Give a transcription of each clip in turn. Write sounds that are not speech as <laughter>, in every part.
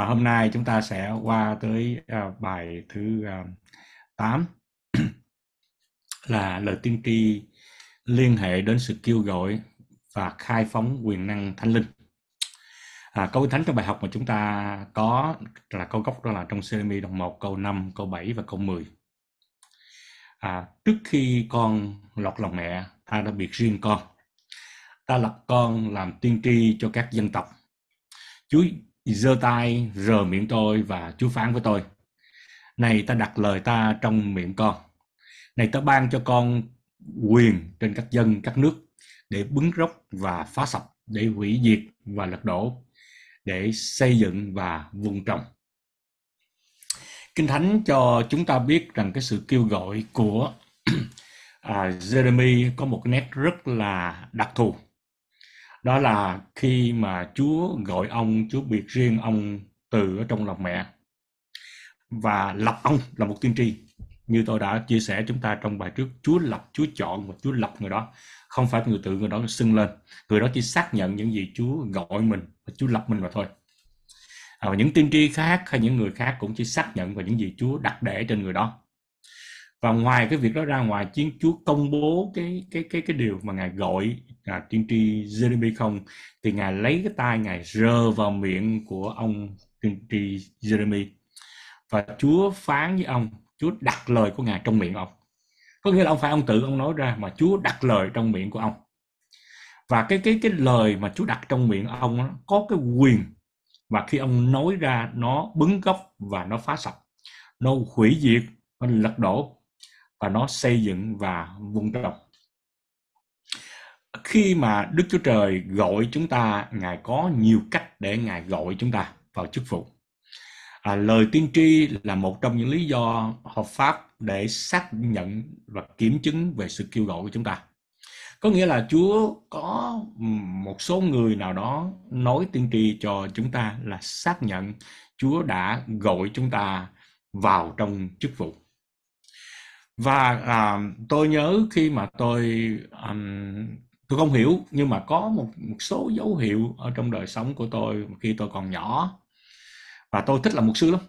Ờ, hôm nay chúng ta sẽ qua tới à, bài thứ à, ờ, 8 là lời tiên tri liên hệ đến sự kêu gọi và khai phóng quyền năng thánh linh. À, câu thánh trong bài học mà chúng ta có là câu gốc đó là trong CMI đồng 1, câu 5, câu 7 và câu 10. À, trước khi con lọt lòng mẹ, ta đã biệt riêng con. Ta lập con làm tiên tri cho các dân tộc. Chúa giơ tay rờ miệng tôi và Chúa phán với tôi này ta đặt lời ta trong miệng con này ta ban cho con quyền trên các dân các nước để bứng rốc và phá sập để hủy diệt và lật đổ để xây dựng và vun trồng kinh thánh cho chúng ta biết rằng cái sự kêu gọi của à, Jeremy có một nét rất là đặc thù đó là khi mà Chúa gọi ông, Chúa biệt riêng ông từ ở trong lòng mẹ và lập ông là một tiên tri. Như tôi đã chia sẻ chúng ta trong bài trước, Chúa lập, Chúa chọn và Chúa lập người đó. Không phải người tự người đó xưng lên. Người đó chỉ xác nhận những gì Chúa gọi mình, và Chúa lập mình mà thôi. À, và những tiên tri khác hay những người khác cũng chỉ xác nhận và những gì Chúa đặt để trên người đó và ngoài cái việc đó ra ngoài Thiên Chúa công bố cái cái cái cái điều mà ngài gọi à, tiên tri Jeremy không thì ngài lấy cái tay ngài rơ vào miệng của ông tiên tri Jeremy và Chúa phán với ông Chúa đặt lời của ngài trong miệng ông có nghĩa là ông phải ông tự ông nói ra mà Chúa đặt lời trong miệng của ông và cái cái cái lời mà Chúa đặt trong miệng ông đó, có cái quyền và khi ông nói ra nó bứng gốc và nó phá sập nó hủy diệt nó lật đổ và nó xây dựng và vun trồng khi mà Đức Chúa Trời gọi chúng ta, Ngài có nhiều cách để Ngài gọi chúng ta vào chức vụ. À, lời tiên tri là một trong những lý do hợp pháp để xác nhận và kiểm chứng về sự kêu gọi của chúng ta. Có nghĩa là Chúa có một số người nào đó nói tiên tri cho chúng ta là xác nhận Chúa đã gọi chúng ta vào trong chức vụ và à, tôi nhớ khi mà tôi um, tôi không hiểu nhưng mà có một, một số dấu hiệu ở trong đời sống của tôi khi tôi còn nhỏ và tôi thích làm mục sư lắm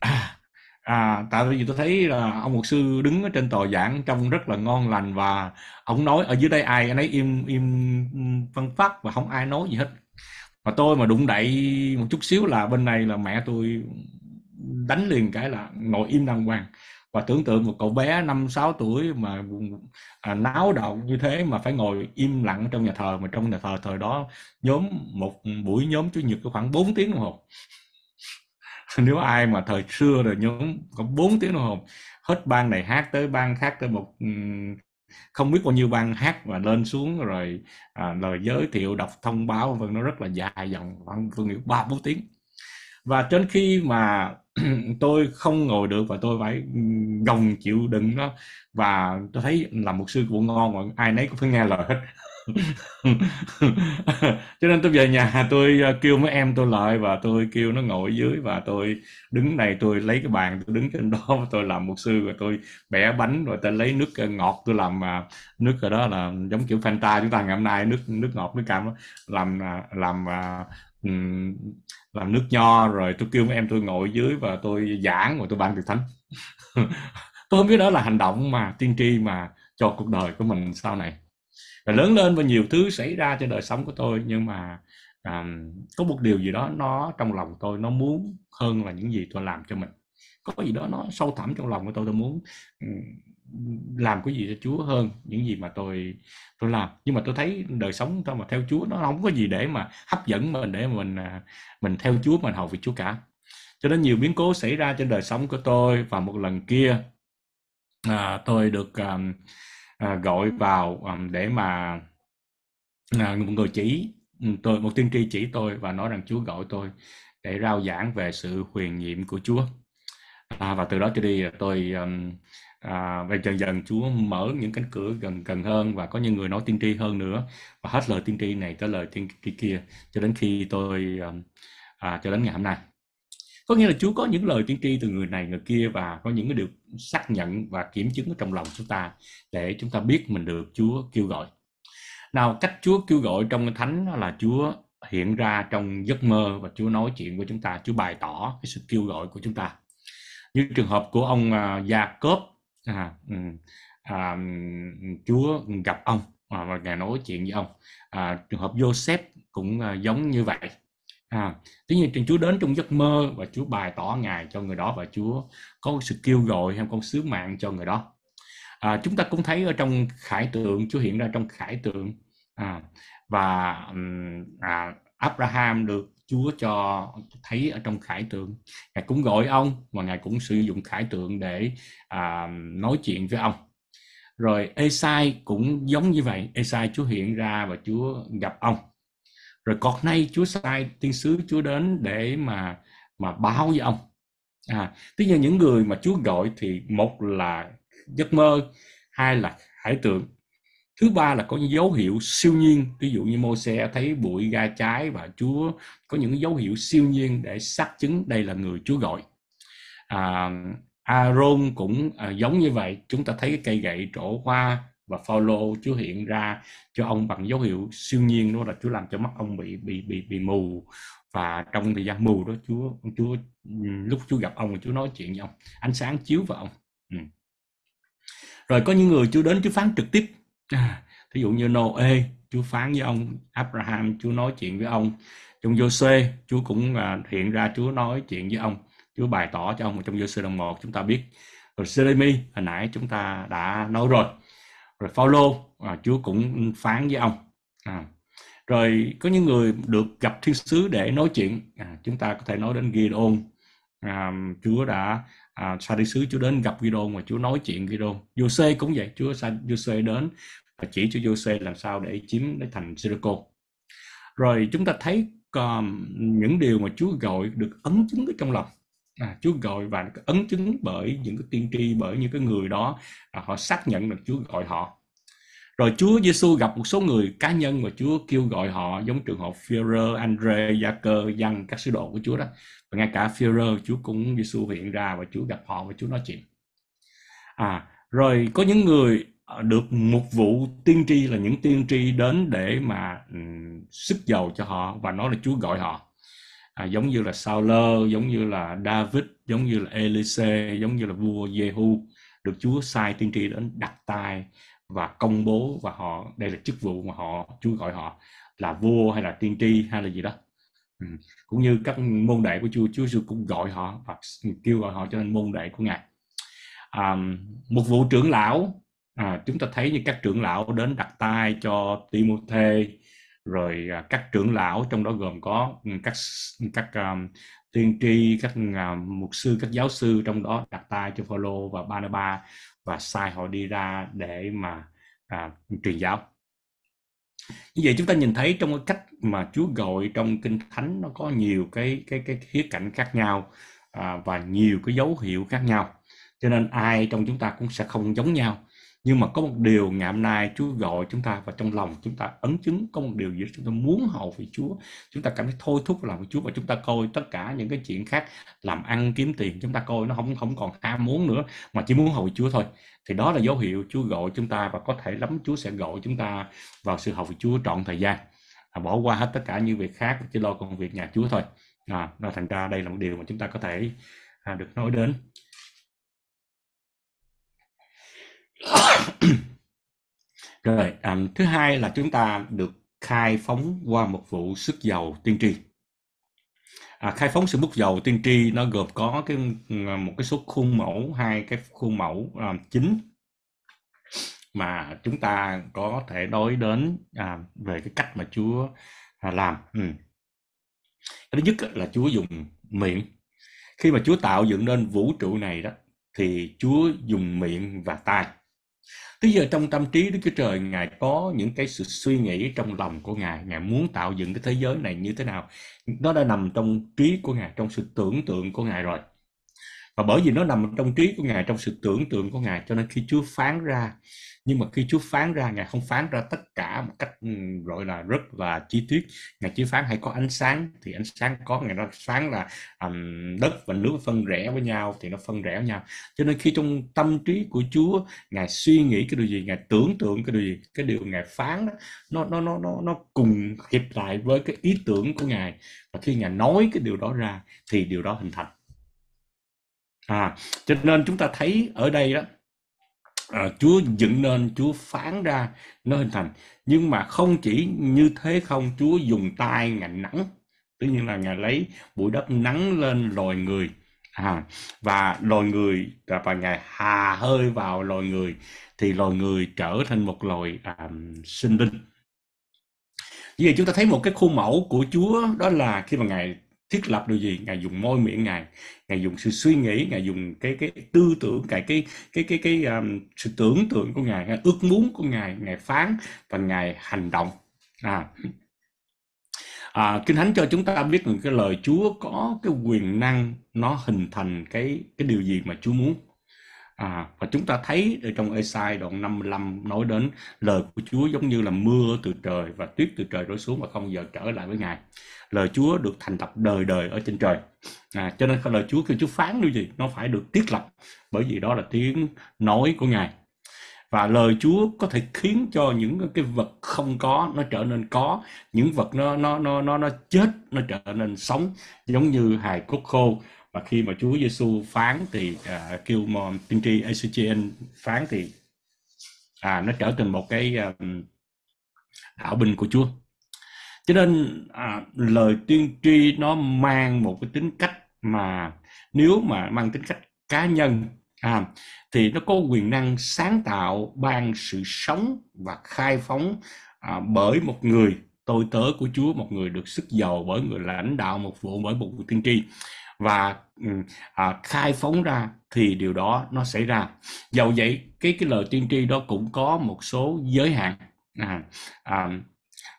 à, <coughs> à, tại vì tôi thấy là ông mục sư đứng ở trên tòa giảng trông rất là ngon lành và ông nói ở dưới đây ai anh ấy im im phân phát và không ai nói gì hết mà tôi mà đụng đậy một chút xíu là bên này là mẹ tôi đánh liền cái là ngồi im đàng hoàng và tưởng tượng một cậu bé năm sáu tuổi mà à, náo động như thế mà phải ngồi im lặng trong nhà thờ mà trong nhà thờ thời đó nhóm một buổi nhóm chủ nhật có khoảng 4 tiếng đồng hồ <laughs> nếu ai mà thời xưa rồi nhóm có 4 tiếng đồng hồ hết ban này hát tới ban khác tới một không biết bao nhiêu ban hát và lên xuống rồi à, lời giới thiệu đọc thông báo vân nó rất là dài dòng khoảng phương nghĩ ba bốn tiếng và trên khi mà <clears throat> tôi không ngồi được và tôi phải gồng chịu đựng nó và tôi thấy là một sư cũng ngon mà ai nấy cũng phải nghe lời hết <laughs> cho nên tôi về nhà tôi ờ, kêu mấy em tôi lại và tôi kêu nó ngồi dưới và tôi đứng này tôi lấy cái bàn tôi đứng trên đó <laughs> và tôi làm một sư và tôi bẻ bánh rồi tôi lấy nước ờ, ngọt tôi làm à, nước rồi đó là giống kiểu Fanta chúng ta ngày hôm nay nước nước ngọt nước cam đó làm à, làm à, làm nước nho rồi tôi kêu em tôi ngồi dưới và tôi giảng và tôi ban từ thánh <laughs> tôi không biết đó là hành động mà tiên tri mà cho cuộc đời của mình sau này và lớn lên và nhiều thứ xảy ra cho đời sống của tôi nhưng mà um, có một điều gì đó nó trong lòng tôi nó muốn hơn là những gì tôi làm cho mình có gì đó nó sâu thẳm trong lòng của tôi tôi muốn làm cái gì cho Chúa hơn những gì mà tôi tôi làm nhưng mà tôi thấy đời sống tôi mà theo Chúa nó không có gì để mà hấp dẫn mình để mình à, mình theo Chúa mình hầu việc Chúa cả cho nên nhiều biến cố xảy ra trên đời sống của tôi và một lần kia à, tôi được à, à, gọi vào à, để mà à, một người chỉ ừ, tôi một tiên tri chỉ tôi và nói rằng Chúa gọi tôi để rao giảng về sự huyền nhiệm của Chúa à, và từ đó cho đi à, tôi um, à, và dần dần Chúa mở những cánh cửa gần gần hơn và có những người nói tiên tri hơn nữa và hết lời tiên tri này tới lời tiên tri kia cho đến khi tôi um, à, cho đến ngày hôm nay có nghĩa là Chúa có những lời tiên tri từ người này người kia và có những cái điều xác nhận và kiểm chứng ở trong lòng chúng ta để chúng ta biết mình được Chúa kêu gọi nào cách Chúa kêu gọi trong thánh là Chúa hiện ra trong giấc mơ và Chúa nói chuyện với chúng ta Chúa bày tỏ cái sự kêu gọi của chúng ta như trường hợp của ông à, Gia Cốp à, ừ. à, Chúa gặp ông à, và ngài nói chuyện với ông à, trường hợp Joseph cũng à, giống như vậy à, tuy nhiên Chúa đến trong giấc mơ và Chúa bày tỏ ngài cho người đó và Chúa có sự kêu gọi hay con sứ mạng cho người đó à, chúng ta cũng thấy ở trong khải tượng Chúa hiện ra trong khải tượng à, và à, Abraham được Chúa cho thấy ở trong khải tượng ngài cũng gọi ông và ngài cũng sử dụng khải tượng để à, nói chuyện với ông rồi Esai cũng giống như vậy Esai Chúa hiện ra và Chúa gặp ông rồi còn nay Chúa sai tiên sứ Chúa đến để mà mà báo với ông à tuy nhiên những người mà Chúa gọi thì một là giấc mơ hai là hải tượng thứ ba là có những dấu hiệu siêu nhiên ví dụ như mô xe thấy bụi ga trái và chúa có những dấu hiệu siêu nhiên để xác chứng đây là người chúa gọi à, Aaron cũng à, giống như vậy chúng ta thấy cái cây gậy trổ hoa và Phaolô Chúa hiện ra cho ông bằng dấu hiệu siêu nhiên đó là Chúa làm cho mắt ông bị bị bị bị mù và trong thời gian mù đó Chúa Chúa lúc Chúa gặp ông Chúa nói chuyện với ông ánh sáng chiếu vào ông ừ. rồi có những người Chúa đến Chúa phán trực tiếp thí dụ như Noe Chúa phán với ông Abraham Chúa nói chuyện với ông trong Jose Chúa cũng à, hiện ra Chúa nói chuyện với ông Chúa bày tỏ cho ông trong Jose đồng một chúng ta biết rồi Jeremy hồi nãy chúng ta đã nói rồi rồi Paulo à, Chúa cũng phán với ông à, rồi có những người được gặp thiên sứ để nói chuyện à, chúng ta có thể nói đến Gideon à, Chúa đã à, sa đi sứ Chúa đến gặp Gideon và Chúa nói chuyện Gideon. Giuse cũng vậy, Chúa Giuse đến và chỉ cho Giuse làm sao để chiếm lấy thành Jericho. Rồi chúng ta thấy um, những điều mà Chúa gọi được ấn chứng ở trong lòng. À, Chúa gọi và được ấn chứng bởi những cái tiên tri bởi những cái người đó à, họ xác nhận được Chúa gọi họ rồi Chúa Giêsu gặp một số người cá nhân mà Chúa kêu gọi họ giống trường hợp Phêrô, Andre, Gia Cơ, Giăng, các sứ đồ của Chúa đó. Và ngay cả Phêrô Chúa cũng Giêsu hiện ra và Chúa gặp họ và Chúa nói chuyện. À, rồi có những người à, được một vụ tiên tri là những tiên tri đến để mà um, sức giàu cho họ và nói là Chúa gọi họ à, giống như là Sauler, giống như là David, giống như là Elise, giống như là vua Jehu được Chúa sai tiên tri đến đặt tay và công bố và họ đây là chức vụ mà họ Chúa gọi họ là vua hay là tiên tri hay là gì đó ừ. cũng như các môn đệ của Chúa Chúa Giêsu cũng gọi họ và kêu gọi họ cho nên môn đệ của ngài à, một vụ trưởng lão à, chúng ta thấy như các trưởng lão đến đặt tay cho Timothy rồi à, các trưởng lão trong đó gồm có ừ, các các um, tiên tri các uh, mục sư các giáo sư trong đó đặt tay cho Phaolô và Barnabas và sai họ đi ra để mà à, truyền giáo như vậy chúng ta nhìn thấy trong cái cách mà Chúa gọi trong kinh thánh nó có nhiều cái cái cái khía cạnh khác nhau à, và nhiều cái dấu hiệu khác nhau cho nên ai trong chúng ta cũng sẽ không giống nhau nhưng mà có một điều ngày hôm nay Chúa gọi chúng ta và trong lòng chúng ta ấn chứng có một điều gì đó chúng ta muốn hầu về Chúa chúng ta cảm thấy thôi thúc làm lòng Chúa và chúng ta coi tất cả những cái chuyện khác làm ăn kiếm tiền chúng ta coi nó không không còn ham muốn nữa mà chỉ muốn hầu Chúa thôi thì đó là dấu hiệu Chúa gọi chúng ta và có thể lắm Chúa sẽ gọi chúng ta vào sự hầu Chúa trọn thời gian à, bỏ qua hết tất cả những việc khác chỉ lo công việc nhà Chúa thôi à, thành ra đây là một điều mà chúng ta có thể à, được nói đến <coughs> rồi à, thứ hai là chúng ta được khai phóng qua một vụ sức dầu tiên tri à, khai phóng sự bút dầu tiên tri nó gồm có cái à, một cái số khuôn mẫu hai cái khuôn mẫu à, chính mà chúng ta có thể nói đến à, về cái cách mà Chúa à, làm ừ. thứ nhất là Chúa dùng miệng khi mà Chúa tạo dựng nên vũ trụ này đó thì Chúa dùng miệng và tai Tới giờ trong tâm trí Đức Chúa Trời Ngài có những cái sự suy nghĩ trong lòng của Ngài Ngài muốn tạo dựng cái thế giới này như thế nào Nó đã nằm trong trí của Ngài, trong sự tưởng tượng của Ngài rồi và bởi vì nó nằm trong trí của ngài trong sự tưởng tượng của ngài cho nên khi Chúa phán ra nhưng mà khi Chúa phán ra ngài không phán ra tất cả một cách ừ, gọi là rất là chi tiết ngài chỉ phán hãy có ánh sáng thì ánh sáng có ngài nó phán là um, đất và nước phân rẽ với nhau thì nó phân rẽ với nhau cho nên khi trong tâm trí của Chúa ngài suy nghĩ cái điều gì ngài tưởng tượng cái điều gì cái điều ngài phán đó, nó nó nó nó nó cùng hiệp lại với cái ý tưởng của ngài và khi ngài nói cái điều đó ra thì điều đó hình thành à cho nên chúng ta thấy ở đây đó à, Chúa dựng nên Chúa phán ra nó hình thành nhưng mà không chỉ như thế không Chúa dùng tay ngạnh nắng tất nhiên là ngài lấy bụi đất nắng lên loài người à, và loài người và ngài hà hơi vào loài người thì loài người trở thành một loài à, sinh linh như vậy chúng ta thấy một cái khuôn mẫu của Chúa đó là khi mà ngài thiết lập điều gì ngài dùng môi miệng ngài ngài dùng sự suy nghĩ ngài dùng cái cái tư tưởng cái cái cái cái cái um, sự tưởng tượng của ngài ngài ước muốn của ngài ngài phán và ngài hành động à à, kinh thánh cho chúng ta biết rằng cái lời Chúa có cái quyền năng nó hình thành cái cái điều gì mà Chúa muốn à, và chúng ta thấy ở trong Esai đoạn 55 nói đến lời của Chúa giống như là mưa từ trời và tuyết từ trời rơi xuống và không giờ trở lại với Ngài lời Chúa được thành lập đời đời ở trên trời à, cho nên lời Chúa khi Chúa phán điều gì nó phải được thiết lập bởi vì đó là tiếng nói của Ngài và lời Chúa có thể khiến cho những cái vật không có nó trở nên có những vật nó nó nó nó nó chết nó trở nên sống giống như hài cốt khô và khi mà Chúa Giêsu phán thì à, kêu mà tiên tri Ezechiel phán thì à nó trở thành một cái à, đạo binh của Chúa cho nên à, lời tiên tri nó mang một cái tính cách mà nếu mà mang tính cách cá nhân à, thì nó có quyền năng sáng tạo ban sự sống và khai phóng à, bởi một người tôi tớ của Chúa một người được sức giàu bởi người lãnh đạo một vụ bởi một người tiên tri và ừ, à, khai phóng ra thì điều đó nó xảy ra dầu vậy cái cái lời tiên tri đó cũng có một số giới hạn à, à,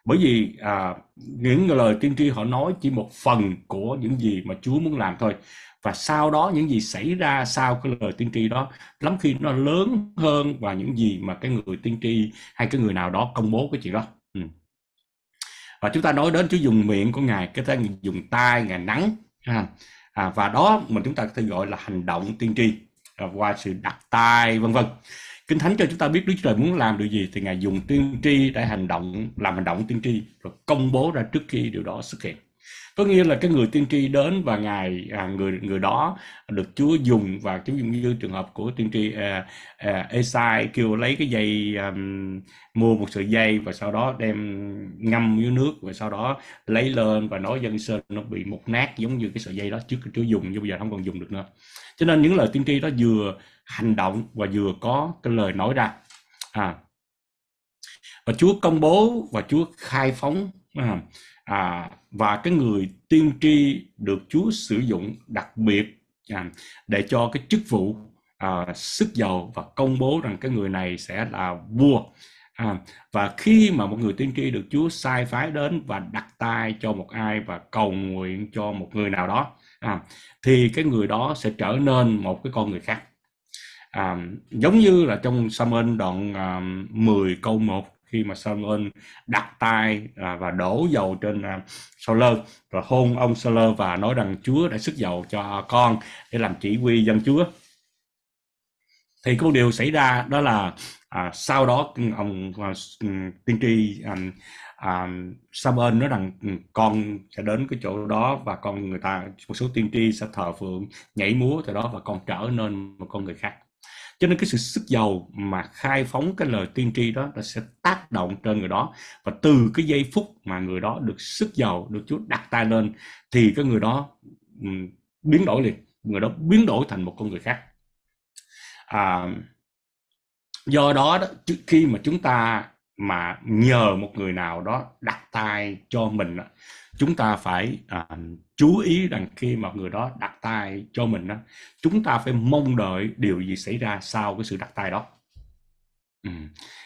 bởi vì à, những lời tiên tri họ nói chỉ một phần của những gì mà Chúa muốn làm thôi và sau đó những gì xảy ra sau cái lời tiên tri đó lắm khi nó lớn hơn và những gì mà cái người tiên tri hay cái người nào đó công bố cái chuyện đó ừ. và chúng ta nói đến Chúa dùng miệng của ngài cái ta dùng tai ngài nắng à, và đó mà chúng ta có thể gọi là hành động tiên tri à, qua sự đặt tay vân vân kinh thánh cho chúng ta biết đức chúa trời muốn làm điều gì thì ngài dùng tiên tri để hành động làm hành động tiên tri rồi công bố ra trước khi điều đó xuất hiện có nghĩa là cái người tiên tri đến và ngài à, người người đó được Chúa dùng và chúng dùng như trường hợp của tiên tri à, à, Esai kêu lấy cái dây à, mua một sợi dây và sau đó đem ngâm dưới nước và sau đó lấy lên và nói dân sơn nó bị một nát giống như cái sợi dây đó trước Chúa dùng nhưng bây giờ không còn dùng được nữa cho nên những lời tiên tri đó vừa hành động và vừa có cái lời nói ra à. và Chúa công bố và Chúa khai phóng à, à, và cái người tiên tri được Chúa sử dụng đặc biệt à, để cho cái chức vụ à, sức giàu và công bố rằng cái người này sẽ là vua à, và khi mà một người tiên tri được Chúa sai phái đến và đặt tay cho một ai và cầu nguyện cho một người nào đó à, thì cái người đó sẽ trở nên một cái con người khác à, giống như là trong Samuel đoạn à, 10 câu 1 khi mà Samuel đặt tay à, và đổ dầu trên à, Saul rồi hôn ông Saul và nói rằng Chúa đã sức dầu cho con để làm chỉ huy dân Chúa thì có điều xảy ra đó là à, sau đó ông à, tiên tri à, à, Samuel nói rằng ừ, con sẽ đến cái chỗ đó và con người ta một số tiên tri sẽ thờ phượng nhảy múa từ đó và con trở nên một con người khác cho nên cái sự sức giàu mà khai phóng cái lời tiên tri đó nó sẽ tác động trên người đó và từ cái giây phút mà người đó được sức giàu được Chúa đặt tay lên thì cái người đó ừ, biến đổi liền người đó biến đổi thành một con người khác à, do đó, đó khi mà chúng ta mà nhờ một người nào đó đặt tay cho mình chúng ta phải à, chú ý rằng khi mà người đó đặt tay cho mình đó, chúng ta phải mong đợi điều gì xảy ra sau cái sự đặt tay đó ừ.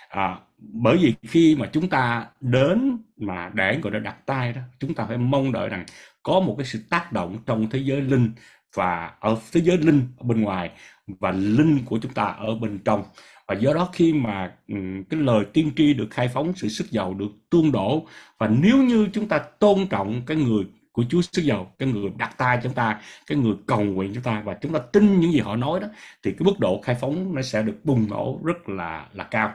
à, bởi vì khi mà chúng ta đến mà để người đó đặt tay đó chúng ta phải mong đợi rằng có một cái sự tác động trong thế giới linh và ở thế giới linh ở bên ngoài và linh của chúng ta ở bên trong và do đó khi mà ừ, cái lời tiên tri được khai phóng sự sức giàu được tuôn đổ và nếu như chúng ta tôn trọng cái người của Chúa sức giàu, cái người đặt tay chúng ta, cái người cầu nguyện chúng ta và chúng ta tin những gì họ nói đó thì cái mức độ khai phóng nó sẽ được bùng nổ rất là là cao.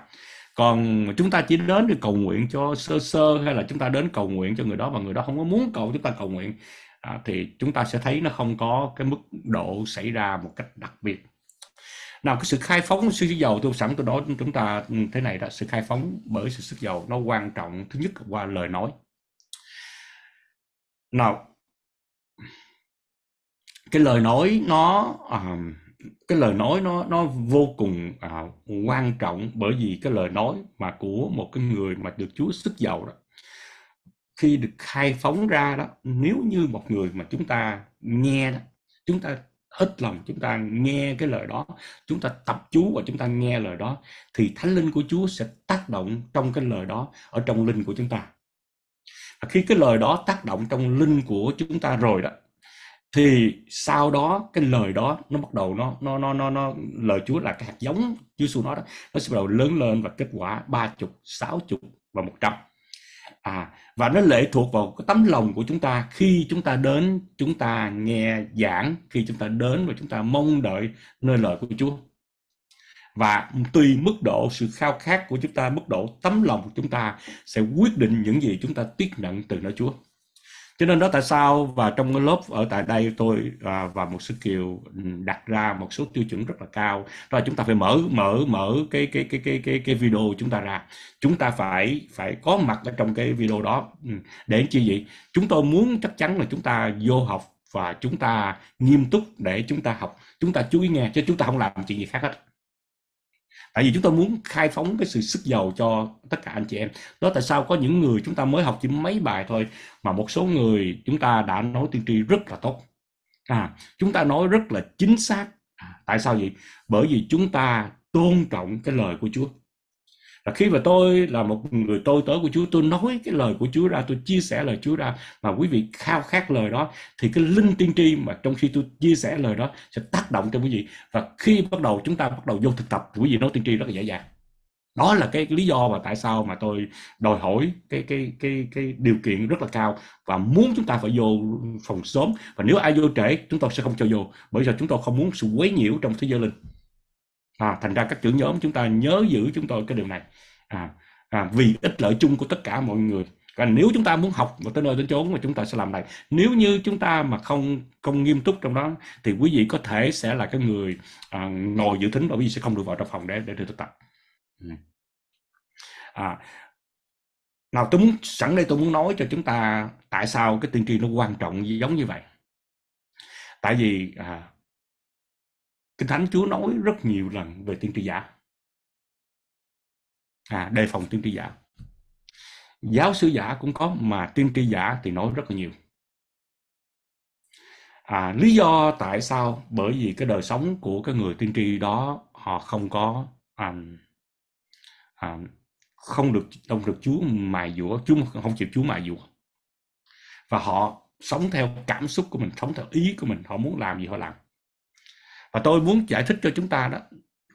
Còn chúng ta chỉ đến để cầu nguyện cho sơ sơ hay là chúng ta đến cầu nguyện cho người đó và người đó không có muốn cầu chúng ta cầu nguyện à, thì chúng ta sẽ thấy nó không có cái mức độ xảy ra một cách đặc biệt nào cái sự khai phóng sự dầu tôi sẵn tôi nói chúng ta thế này đó sự khai phóng bởi sự sức giàu nó quan trọng thứ nhất qua lời nói nào cái lời nói nó uh, cái lời nói nó nó vô cùng uh, quan trọng bởi vì cái lời nói mà của một cái người mà được Chúa sức giàu đó khi được khai phóng ra đó nếu như một người mà chúng ta nghe đó chúng ta hết lòng chúng ta nghe cái lời đó chúng ta tập chú và chúng ta nghe lời đó thì thánh linh của chúa sẽ tác động trong cái lời đó ở trong linh của chúng ta và khi cái lời đó tác động trong linh của chúng ta rồi đó thì sau đó cái lời đó nó bắt đầu nó nó nó nó, nó lời chúa là cái hạt giống chúa xu nói đó nó sẽ bắt đầu lớn lên và kết quả ba chục sáu chục và một trăm à và nó lệ thuộc vào cái tấm lòng của chúng ta khi chúng ta đến chúng ta nghe giảng khi chúng ta đến và chúng ta mong đợi nơi lời của Chúa và tùy mức độ sự khao khát của chúng ta mức độ tấm lòng của chúng ta sẽ quyết định những gì chúng ta tiếp nhận từ nơi Chúa cho nên đó tại sao và trong cái lớp ở tại đây tôi à, và một sư kiều ừ, đặt ra một số tiêu chuẩn rất là cao và chúng ta phải mở mở mở cái cái cái cái cái cái video chúng ta ra chúng ta phải phải có mặt ở trong cái video đó ừ, để chi vậy chúng tôi muốn chắc chắn là chúng ta vô học và chúng ta nghiêm túc để chúng ta học chúng ta chú ý nghe chứ chúng ta không làm chuyện gì khác hết tại vì chúng tôi muốn khai phóng cái sự sức giàu cho tất cả anh chị em đó tại sao có những người chúng ta mới học chỉ mấy bài thôi mà một số người chúng ta đã nói tiên tri rất là tốt à chúng ta nói rất là chính xác à, tại sao vậy bởi vì chúng ta tôn trọng cái lời của chúa là khi mà tôi là một người tôi tới của Chúa tôi nói cái lời của Chúa ra tôi chia sẻ lời Chúa ra mà quý vị khao khát lời đó thì cái linh tiên tri mà trong khi tôi chia sẻ lời đó sẽ tác động cho quý vị và khi bắt đầu chúng ta bắt đầu vô thực tập thì quý vị nói tiên tri rất là dễ dàng đó là cái lý do mà tại sao mà tôi đòi hỏi cái cái cái cái điều kiện rất là cao và muốn chúng ta phải vô phòng sớm và nếu ai vô trễ chúng tôi sẽ không cho vô bởi vì chúng tôi không muốn sự quấy nhiễu trong thế giới linh à, thành ra các trưởng nhóm chúng ta nhớ giữ chúng tôi cái điều này à, à, vì ích lợi chung của tất cả mọi người và nếu chúng ta muốn học và tới nơi đến chốn mà chúng ta sẽ làm này nếu như chúng ta mà không không nghiêm túc trong đó thì quý vị có thể sẽ là cái người à, ngồi dự tính và quý vị sẽ không được vào trong phòng để để được thực tập à, nào tôi muốn sẵn đây tôi muốn nói cho chúng ta tại sao cái tiên tri nó quan trọng giống như vậy tại vì à, Kinh Thánh Chúa nói rất nhiều lần về tiên tri giả. À, đề phòng tiên tri giả. Giáo sư giả cũng có mà tiên tri giả thì nói rất là nhiều. À, lý do tại sao? Bởi vì cái đời sống của cái người tiên tri đó họ không có à, à, không được không được Chúa mài dũa, Chúa không chịu Chúa mài dũa. Và họ sống theo cảm xúc của mình, sống theo ý của mình, họ muốn làm gì họ làm và tôi muốn giải thích cho chúng ta đó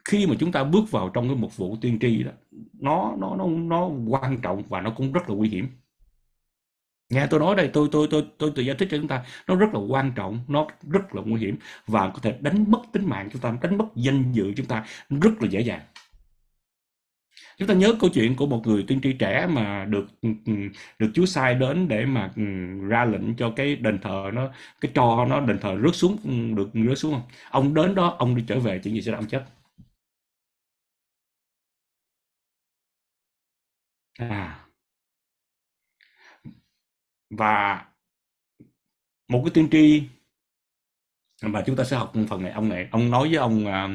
khi mà chúng ta bước vào trong cái một vụ tiên tri đó nó nó nó nó quan trọng và nó cũng rất là nguy hiểm nghe tôi nói đây tôi tôi tôi tôi tự giải thích cho chúng ta nó rất là quan trọng nó rất là nguy hiểm và có thể đánh mất tính mạng chúng ta đánh mất danh dự chúng ta rất là dễ dàng chúng ta nhớ câu chuyện của một người tiên tri trẻ mà được ừ, ừ, được Chúa sai đến để mà ừ, ra lệnh cho cái đền thờ nó cái trò nó đền thờ rớt xuống được rớt xuống không ông đến đó ông đi trở về chuyện gì sẽ ông chết à và một cái tiên tri và chúng ta sẽ học phần này ông này ông nói với ông à,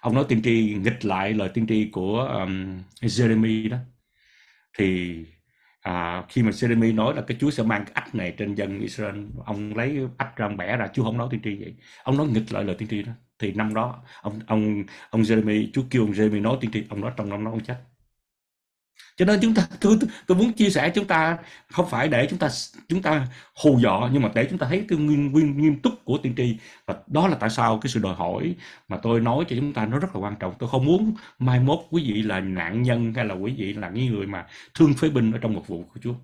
ông nói tiên tri nghịch lại lời tiên tri của um, Jeremy đó thì à, khi mà Jeremy nói là cái Chúa sẽ mang cái ách này trên dân Israel ông lấy ách ra bẻ ra Chúa không nói tiên tri vậy ông nói nghịch lại lời tiên tri đó thì năm đó ông ông ông Jeremy Chúa kêu ông Jeremy nói tiên tri ông nói trong năm đó ông chết cho nên chúng ta tôi, tôi muốn chia sẻ chúng ta không phải để chúng ta chúng ta hù dọ nhưng mà để chúng ta thấy cái nguyên, nguyên nghiêm túc của tiên tri và đó là tại sao cái sự đòi hỏi mà tôi nói cho chúng ta nó rất là quan trọng tôi không muốn mai mốt quý vị là nạn nhân hay là quý vị là những người mà thương phế binh ở trong một vụ của Chúa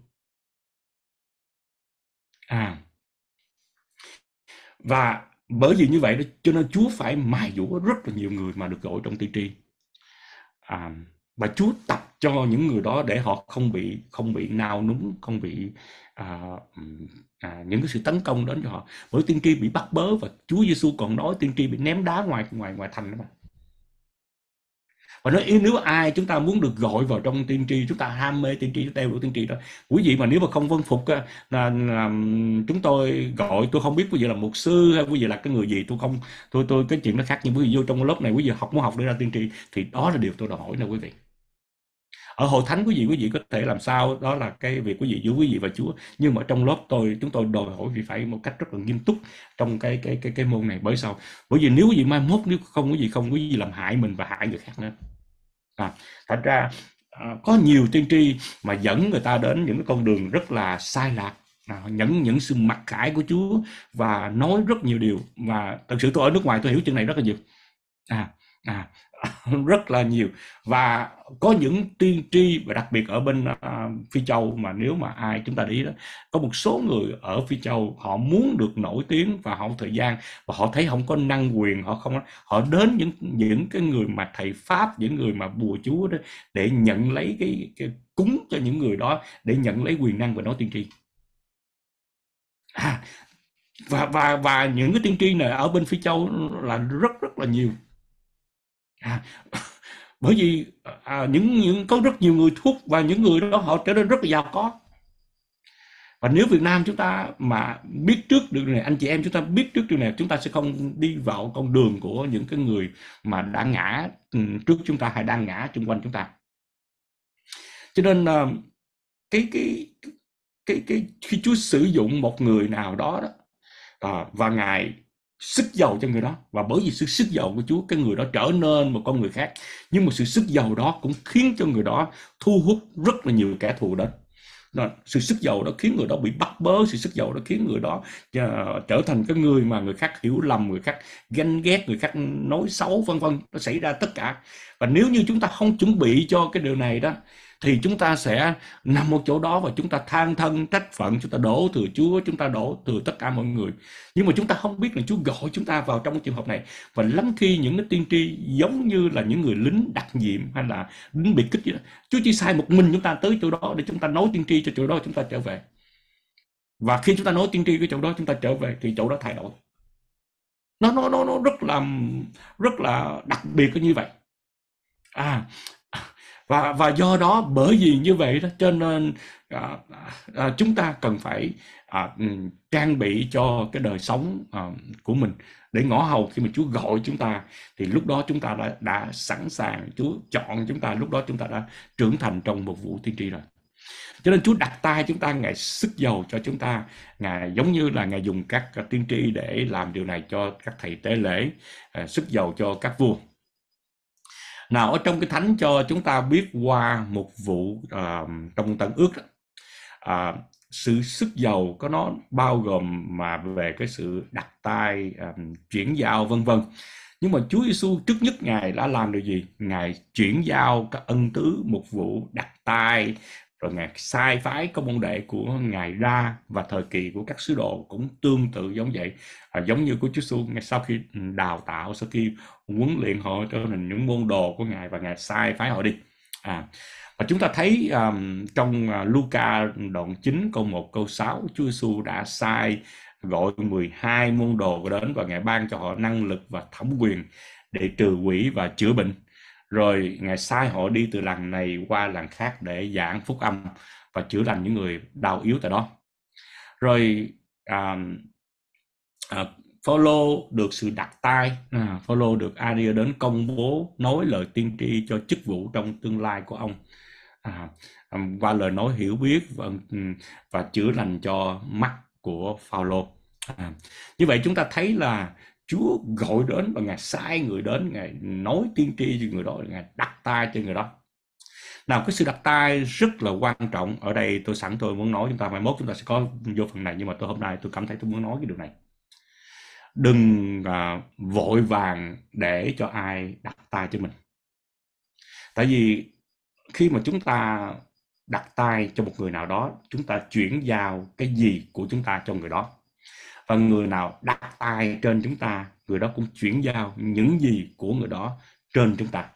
à và bởi vì như vậy đó, cho nên Chúa phải mài dũa rất là nhiều người mà được gọi trong tiên tri à, và Chúa tập cho những người đó để họ không bị không bị nao núng không bị à, à, những cái sự tấn công đến cho họ bởi tiên tri bị bắt bớ và Chúa Giêsu còn nói tiên tri bị ném đá ngoài ngoài ngoài thành đó mà và nói nếu ai chúng ta muốn được gọi vào trong tiên tri chúng ta ham mê tiên tri chúng ta theo tiên tri đó quý vị mà nếu mà không vâng phục là, là chúng tôi gọi tôi không biết quý vị là mục sư hay quý vị là cái người gì tôi không tôi tôi cái chuyện nó khác nhưng quý vị vô trong lớp này quý vị học muốn học để ra tiên tri thì đó là điều tôi đòi hỏi nè quý vị ở hội thánh quý vị quý vị có thể làm sao đó là cái việc quý vị giữa quý vị và Chúa nhưng mà trong lớp tôi chúng tôi đòi hỏi vì phải một cách rất là nghiêm túc trong cái cái cái cái môn này bởi sao bởi vì nếu quý vị mai mốt nếu không quý vị không quý vị làm hại mình và hại người khác nữa à, thật ra à, có nhiều tiên tri mà dẫn người ta đến những con đường rất là sai lạc À, những những sự mặc khải của Chúa và nói rất nhiều điều và thật sự tôi ở nước ngoài tôi hiểu chuyện này rất là nhiều à à <laughs> rất là nhiều và có những tiên tri và đặc biệt ở bên uh, phi châu mà nếu mà ai chúng ta để ý đó có một số người ở phi châu họ muốn được nổi tiếng và họ thời gian và họ thấy không có năng quyền họ không họ đến những những cái người mà thầy pháp những người mà bùa chú đó để nhận lấy cái, cái cúng cho những người đó để nhận lấy quyền năng và nói tiên tri à, và và và những cái tiên tri này ở bên phi châu là rất rất là nhiều à, bởi vì à, những những có rất nhiều người thuốc và những người đó họ trở nên rất là giàu có và nếu Việt Nam chúng ta mà biết trước điều này anh chị em chúng ta biết trước điều này chúng ta sẽ không đi vào con đường của những cái người mà đã ngã ừ, trước chúng ta hay đang ngã xung quanh chúng ta cho nên ờ, cái cái cái cái khi Chúa sử dụng một người nào đó đó ờ, và ngài sức giàu cho người đó và bởi vì sự sức giàu của Chúa cái người đó trở nên một con người khác nhưng mà sự sức giàu đó cũng khiến cho người đó thu hút rất là nhiều kẻ thù đến đó, sự sức giàu đó khiến người đó bị bắt bớ sự sức giàu đó khiến người đó uh, trở thành cái người mà người khác hiểu lầm người khác ganh ghét người khác nói xấu vân vân nó xảy ra tất cả và nếu như chúng ta không chuẩn bị cho cái điều này đó thì chúng ta sẽ nằm một chỗ đó và chúng ta than thân trách phận chúng ta đổ thừa Chúa chúng ta đổ thừa tất cả mọi người nhưng mà chúng ta không biết là Chúa gọi chúng ta vào trong trường hợp này và lắm khi những cái tiên tri giống như là những người lính đặc nhiệm hay là lính bị kích Chúa chỉ sai một mình chúng ta tới chỗ đó để chúng ta nói tiên tri cho chỗ đó chúng ta trở về và khi chúng ta nói tiên tri cái chỗ đó chúng ta trở về thì chỗ đó thay đổi nó nó nó nó rất là rất là đặc biệt như vậy à và và do đó bởi vì như vậy đó cho nên à, à, chúng ta cần phải à, ừ, trang bị cho cái đời sống à, của mình để ngõ hầu khi mà Chúa gọi chúng ta thì lúc đó chúng ta đã đã sẵn sàng Chúa chọn chúng ta lúc đó chúng ta đã trưởng thành trong một vụ tiên tri rồi cho nên Chúa đặt tay chúng ta ngài sức dầu cho chúng ta ngài giống như là ngài dùng các à, tiên tri để làm điều này cho các thầy tế lễ à, sức dầu cho các vua nào ở trong cái thánh cho chúng ta biết qua một vụ à, trong tân ước đó, à, sự sức giàu có nó bao gồm mà về cái sự đặt tay à, chuyển giao vân vân nhưng mà Chúa Giêsu trước nhất ngài đã làm điều gì ngài chuyển giao các ân tứ một vụ đặt tay rồi ngài sai phái các môn đệ của ngài ra và thời kỳ của các sứ đồ cũng tương tự giống vậy à, giống như của Chúa Giêsu ngay sau khi đào tạo sau khi huấn luyện họ trở thành những môn đồ của ngài và ngài sai phái họ đi à và chúng ta thấy um, trong à, Luca đoạn 9 câu 1 câu 6 Chúa Giêsu đã sai gọi 12 môn đồ đến và ngài ban cho họ năng lực và thẩm quyền để trừ quỷ và chữa bệnh rồi ngài sai họ đi từ làng này qua làng khác để giảng phúc âm và chữa lành những người đau yếu tại đó rồi à, à, Phaolô được sự đặt tay, à, Phaolô được Aria đến công bố nói lời tiên tri cho chức vụ trong tương lai của ông à, qua lời nói hiểu biết và, và chữa lành cho mắt của Phaolô. À, như vậy chúng ta thấy là Chúa gọi đến và Ngài sai người đến, Ngài nói tiên tri cho người đó, Ngài đặt tay cho người đó. Nào cái sự đặt tay rất là quan trọng Ở đây tôi sẵn tôi muốn nói chúng ta mai mốt chúng ta sẽ có vô phần này Nhưng mà tôi hôm nay tôi cảm thấy tôi muốn nói cái điều này Đừng à, vội vàng để cho ai đặt tay cho mình Tại vì khi mà chúng ta đặt tay cho một người nào đó Chúng ta chuyển giao cái gì của chúng ta cho người đó và người nào đặt tay trên chúng ta người đó cũng chuyển giao những gì của người đó trên chúng ta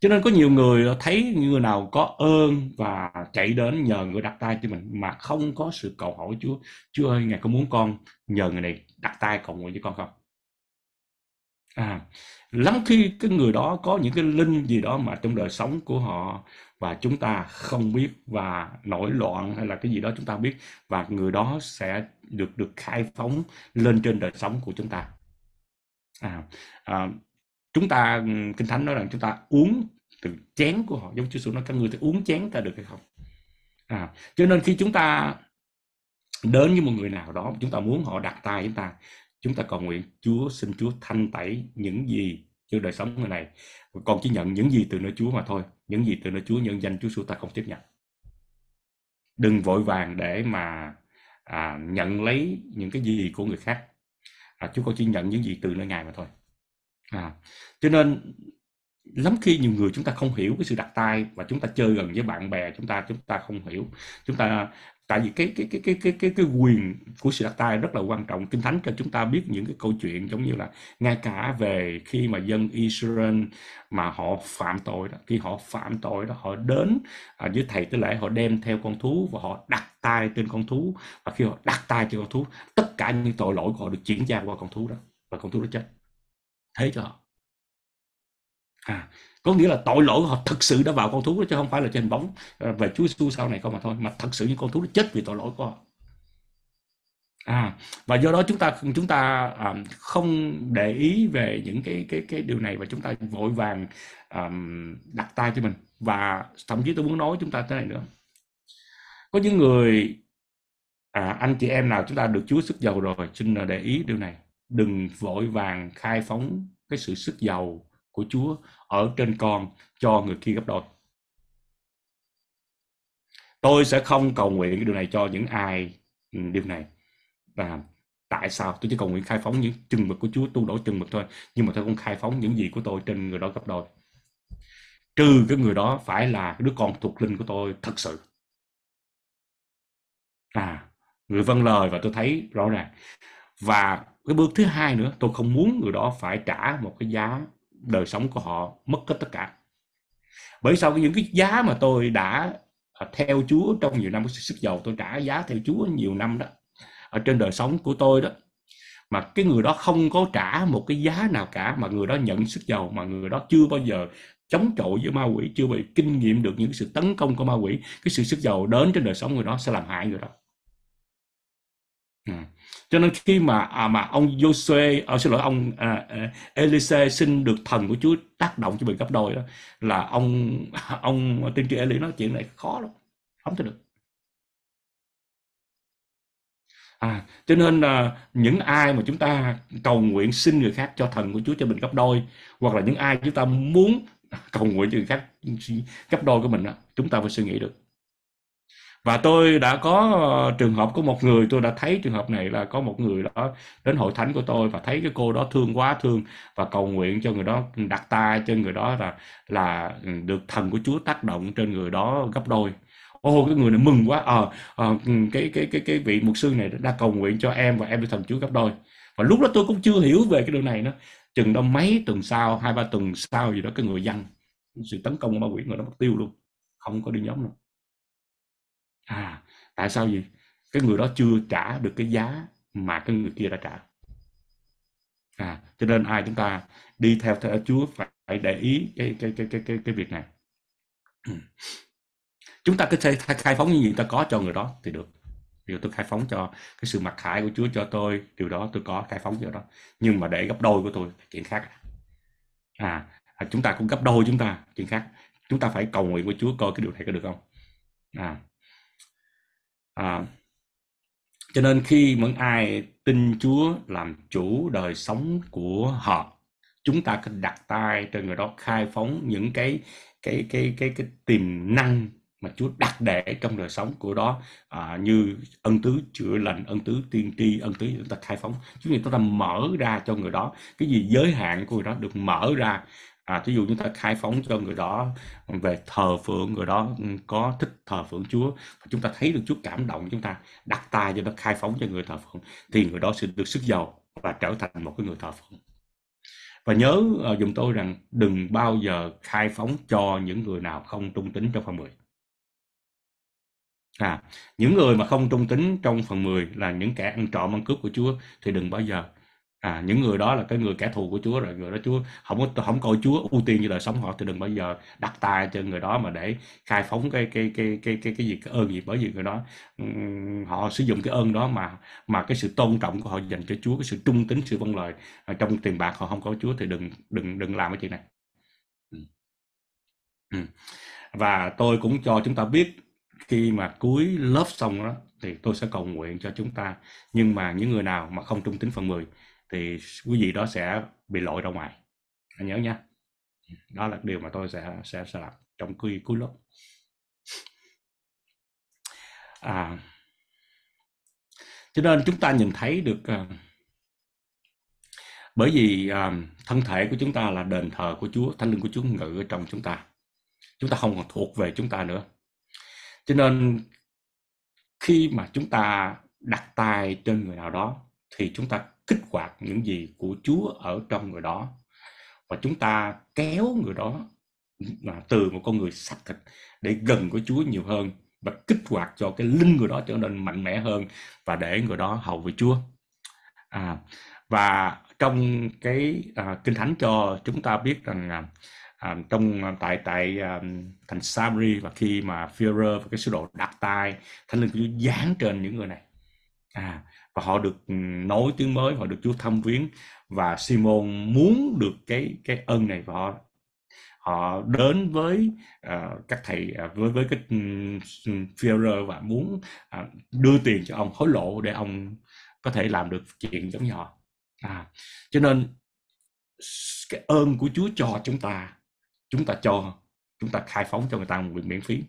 cho nên có nhiều người thấy người nào có ơn và chạy đến nhờ người đặt tay cho mình mà không có sự cầu hỏi Chúa Chúa ơi ngài có muốn con nhờ người này đặt tay cầu nguyện với con không à lắm khi cái người đó có những cái linh gì đó mà trong đời sống của họ và chúng ta không biết và nổi loạn hay là cái gì đó chúng ta biết và người đó sẽ được được khai phóng lên trên đời sống của chúng ta à, à, chúng ta ừ, kinh thánh nói rằng chúng ta uống từ chén của họ giống Chúa Giêsu nói các người thì uống chén ta được hay không à, cho nên khi chúng ta đến với một người nào đó chúng ta muốn họ đặt tay chúng ta chúng ta cầu nguyện Chúa xin Chúa thanh tẩy những gì cho đời sống người này còn chỉ nhận những gì từ nơi Chúa mà thôi những gì từ nơi Chúa nhân danh Chúa Sư ta không tiếp nhận đừng vội vàng để mà à, nhận lấy những cái gì của người khác à, Chúa con chỉ nhận những gì từ nơi Ngài mà thôi à, cho nên lắm khi nhiều người chúng ta không hiểu cái sự đặt tay và chúng ta chơi gần với bạn bè chúng ta chúng ta không hiểu chúng ta tại vì cái cái cái cái cái cái cái quyền của sự đặt tay rất là quan trọng kinh thánh cho chúng ta biết những cái câu chuyện giống như là ngay cả về khi mà dân Israel mà họ phạm tội đó khi họ phạm tội đó họ đến à, với thầy tế lễ họ đem theo con thú và họ đặt tay trên con thú và khi họ đặt tay trên con thú tất cả những tội lỗi của họ được chuyển giao qua con thú đó và con thú đó chết thế cho họ à, có nghĩa là tội lỗi của họ thực sự đã vào con thú đó chứ không phải là trên bóng ờ, về Chúa Giêsu sau này không mà thôi mà thật sự những con thú đó chết vì tội lỗi của họ à và do đó chúng ta chúng ta um, không để ý về những cái cái cái điều này và chúng ta vội vàng um, đặt tay cho mình và thậm chí tôi muốn nói chúng ta thế này nữa có những người à, anh chị em nào chúng ta được Chúa sức giàu rồi xin để ý điều này đừng vội vàng khai phóng cái sự sức giàu của Chúa ở trên con cho người kia gấp đôi. Tôi sẽ không cầu nguyện điều này cho những ai ừ, điều này. Và tại sao tôi chỉ cầu nguyện khai phóng những chừng mực của Chúa tu đổi chừng mực thôi nhưng mà tôi cũng khai phóng những gì của tôi trên người đó gấp đôi trừ cái người đó phải là đứa con thuộc linh của tôi thật sự à người vâng lời và tôi thấy rõ ràng và cái bước thứ hai nữa tôi không muốn người đó phải trả một cái giá đời sống của họ mất hết tất cả bởi sau những cái giá mà tôi đã à, theo Chúa trong nhiều năm sức giàu tôi trả giá theo Chúa nhiều năm đó ở trên đời sống của tôi đó mà cái người đó không có trả một cái giá nào cả mà người đó nhận sức giàu mà người đó chưa bao giờ chống chọi với ma quỷ chưa bị kinh nghiệm được những sự tấn công của ma quỷ cái sự sức giàu đến trên đời sống người đó sẽ làm hại người đó cho nên khi mà à, mà ông Jose à, xin lỗi ông à, à Elise xin được thần của Chúa tác động cho mình gấp đôi đó là ông <laughs> ông tiên tri Eli nói chuyện này khó lắm không thể được à cho nên à, những ai mà chúng ta cầu nguyện xin người khác cho thần của Chúa cho mình gấp đôi hoặc là những ai chúng ta muốn cầu nguyện cho người khác gấp đôi của mình đó, chúng ta phải suy nghĩ được và tôi đã có ờ, trường hợp của một người tôi đã thấy trường hợp này là có một người đó đến hội thánh của tôi và thấy cái cô đó thương quá thương và cầu nguyện cho người đó ừ, đặt tay cho người đó là là ừ, được thần của Chúa tác động trên người đó gấp đôi ô cái người này mừng quá ờ à, à, cái cái cái cái vị mục sư này đã cầu nguyện cho em và em được thần Chúa gấp đôi và lúc đó tôi cũng chưa hiểu về cái điều này nữa chừng đó mấy tuần sau hai ba tuần sau gì đó cái người dân sự tấn công ma quỷ người đó mất tiêu luôn không có đi nhóm nữa à tại sao vậy? cái người đó chưa trả được cái giá mà cái người kia đã trả à cho nên ai chúng ta đi theo theo Chúa phải để ý cái cái cái cái cái, cái việc này <clears throat> chúng ta cứ khai phóng những gì ta có cho người đó thì được điều tôi khai phóng cho cái sự mặc khải của Chúa cho tôi điều đó tôi có khai phóng cho đó nhưng mà để gấp đôi của tôi chuyện khác à, à chúng ta cũng gấp đôi chúng ta chuyện khác chúng ta phải cầu nguyện với Chúa coi cái điều này có được không à à, cho nên khi những ai tin Chúa làm chủ đời sống của họ chúng ta cần đặt tay trên người đó khai phóng những cái cái cái cái cái tiềm năng mà Chúa đặt để trong đời sống của đó à, như ân tứ chữa lành, ân tứ tiên tri, ân tứ chúng ta khai phóng, chúng ta mở ra cho người đó cái gì giới hạn của người đó được mở ra à thí dụ chúng ta khai phóng cho người đó về thờ phượng người đó có thích thờ phượng Chúa chúng ta thấy được Chúa cảm động chúng ta đặt tay cho nó khai phóng cho người thờ phượng thì người đó sẽ được sức giàu và trở thành một cái người thờ phượng và nhớ uh, à, dùng tôi rằng đừng bao giờ khai phóng cho những người nào không trung tính trong phần 10 à những người mà không trung tính trong phần 10 là những kẻ ăn trộm ăn cướp của Chúa thì đừng bao giờ à những người đó là cái người kẻ thù của Chúa rồi người đó Chúa không có không coi Chúa ưu tiên như đời sống họ thì đừng bao giờ đặt tay cho người đó mà để khai phóng cái cái cái cái cái cái gì cái ơn gì bởi vì người đó họ sử dụng cái ơn đó mà mà cái sự tôn trọng của họ dành cho Chúa cái sự trung tính sự vâng lời à, trong tiền bạc họ không có Chúa thì đừng đừng đừng làm cái chuyện này và tôi cũng cho chúng ta biết khi mà cuối lớp xong đó thì tôi sẽ cầu nguyện cho chúng ta nhưng mà những người nào mà không trung tính phần 10 thì quý vị đó sẽ bị lội ra ngoài anh nhớ nha đó là điều mà tôi sẽ sẽ, sẽ làm trong cuối cuối lớp à, cho nên chúng ta nhìn thấy được à, bởi vì à, thân thể của chúng ta là đền thờ của Chúa thánh linh của Chúa ngự ở trong chúng ta chúng ta không còn thuộc về chúng ta nữa cho nên khi mà chúng ta đặt tay trên người nào đó thì chúng ta kích hoạt những gì của Chúa ở trong người đó và chúng ta kéo người đó từ một con người xác thịt để gần với Chúa nhiều hơn và kích hoạt cho cái linh người đó trở nên mạnh mẽ hơn và để người đó hầu với Chúa à, và trong cái à, kinh thánh cho chúng ta biết rằng à, à trong à, tại tại à, thành Samri và khi mà Führer và cái sứ đồ đặt tay thánh linh của Chúa giáng trên những người này à, và họ được ừ, nói tiếng mới họ được Chúa thăm viếng và Simon muốn được cái cái ân này và họ họ đến với uh, các thầy uh, với với cái um, ừ, Führer và muốn uh, đưa tiền cho ông hối lộ để ông có thể làm được chuyện giống như họ à, cho nên cái ơn của Chúa cho chúng ta chúng ta cho chúng ta khai phóng cho người ta một việc miễn phí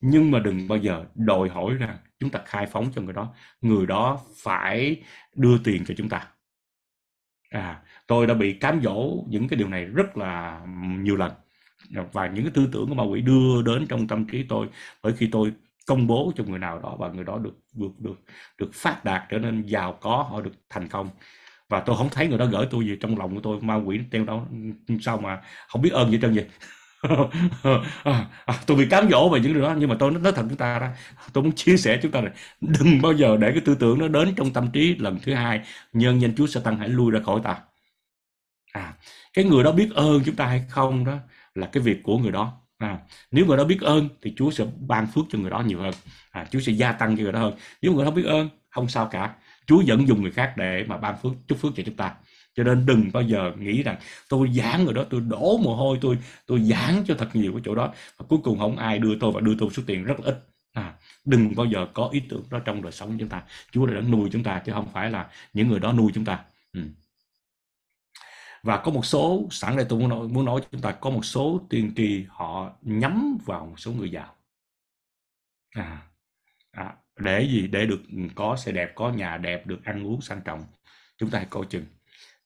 nhưng mà đừng bao giờ đòi hỏi rằng chúng ta khai phóng cho người đó người đó phải đưa tiền cho chúng ta à tôi đã bị cám dỗ những cái điều này rất là nhiều lần và những cái tư tưởng của ma quỷ đưa đến trong tâm trí tôi bởi khi tôi công bố cho người nào đó và người đó được được được được phát đạt trở nên giàu có họ được thành công và tôi không thấy người đó gửi tôi gì trong lòng của tôi ma quỷ treo đâu sao mà không biết ơn gì trơn gì <laughs> À, à, tôi bị cám dỗ về những điều đó nhưng mà tôi nói thật chúng ta đó tôi muốn chia sẻ chúng ta này đừng bao giờ để cái tư tưởng nó đến trong tâm trí lần thứ hai nhân danh Chúa Satan hãy lui ra khỏi ta à cái người đó biết ơn chúng ta hay không đó là cái việc của người đó à nếu người đó biết ơn thì Chúa sẽ ban phước cho người đó nhiều hơn à, Chúa sẽ gia tăng cho người đó hơn nếu người đó biết ơn không sao cả Chúa vẫn dùng người khác để mà ban phước chúc phước cho chúng ta cho nên đừng bao giờ nghĩ rằng tôi giảng rồi đó tôi đổ mồ hôi tôi tôi giảng cho thật nhiều cái chỗ đó và cuối cùng không ai đưa tôi và đưa tôi số tiền rất là ít à, đừng bao giờ có ý tưởng đó trong đời sống chúng ta Chúa đã nuôi chúng ta chứ không phải là những người đó nuôi chúng ta ừ. và có một số sẵn đây tôi muốn nói, muốn nói chúng ta có một số tiên tri họ nhắm vào một số người giàu à, à, để gì để được ừ, có xe đẹp có nhà đẹp được ăn uống sang trọng chúng ta hãy coi chừng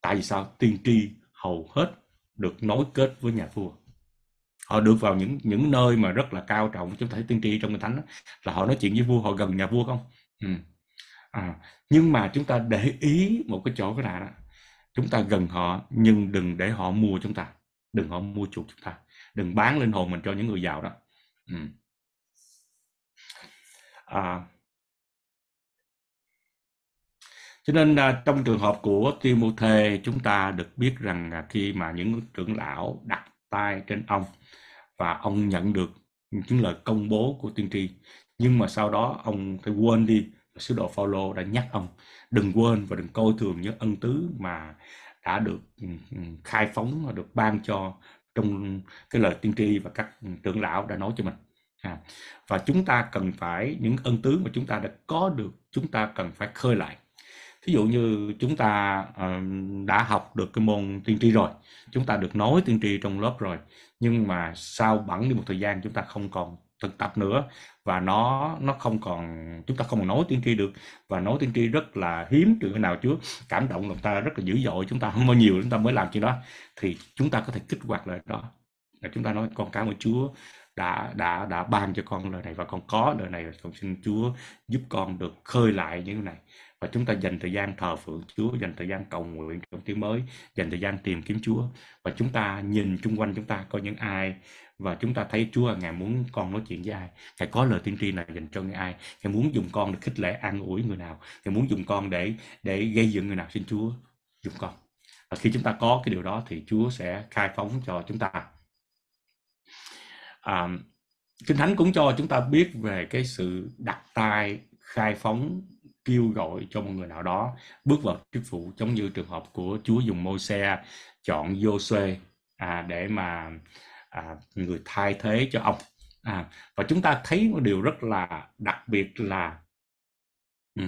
tại vì sao tiên tri hầu hết được nối kết với nhà vua họ được vào những những nơi mà rất là cao trọng chúng ta thấy tiên tri trong kinh thánh đó, là họ nói chuyện với vua họ gần nhà vua không ừ. à, nhưng mà chúng ta để ý một cái chỗ cái là đó chúng ta gần họ nhưng đừng để họ mua chúng ta đừng họ mua chuộc chúng ta đừng bán linh hồn mình cho những người giàu đó ừ. à, Cho nên à, trong trường hợp của Timothy chúng ta được biết rằng à, khi mà những trưởng lão đặt tay trên ông và ông nhận được những lời công bố của tiên tri nhưng mà sau đó ông phải quên đi sứ đồ Phaolô đã nhắc ông đừng quên và đừng coi thường những ân tứ mà đã được ừ, ừ, khai phóng và được ban cho trong cái lời tiên tri và các trưởng lão đã nói cho mình à, và chúng ta cần phải những ân tứ mà chúng ta đã có được chúng ta cần phải khơi lại thí dụ như chúng ta ờ, đã học được cái môn tiên tri rồi chúng ta được nói tiên tri trong lớp rồi nhưng mà sau bẵng đi một thời gian chúng ta không còn thực tập nữa và nó nó không còn chúng ta không còn nói tiên tri được và nói tiên tri rất là hiếm từ cái nào chứ cảm động lòng ta rất là dữ dội chúng ta không bao nhiêu chúng ta mới làm chuyện đó thì chúng ta có thể kích hoạt lại đó là chúng ta nói con cảm ơn Chúa đã đã đã ban cho con lời này và con có lời này và con xin Chúa giúp con được khơi lại những này và chúng ta dành thời gian thờ phượng Chúa dành thời gian cầu nguyện trong tiếng mới dành thời gian tìm kiếm Chúa và chúng ta nhìn chung quanh chúng ta có những ai và chúng ta thấy Chúa ngài muốn con nói chuyện với ai ngài có lời tiên tri này dành cho người ai ngài muốn dùng con để khích lệ an ủi người nào ngài muốn dùng con để để gây dựng người nào xin Chúa dùng con và khi chúng ta có cái điều đó thì Chúa sẽ khai phóng cho chúng ta à, kinh thánh cũng cho chúng ta biết về cái sự đặt tay khai phóng kêu gọi cho một người nào đó bước vào chức vụ giống như trường hợp của Chúa dùng môi xe chọn Josue à, để mà à, người thay thế cho ông à, và chúng ta thấy một điều rất là đặc biệt là ừ,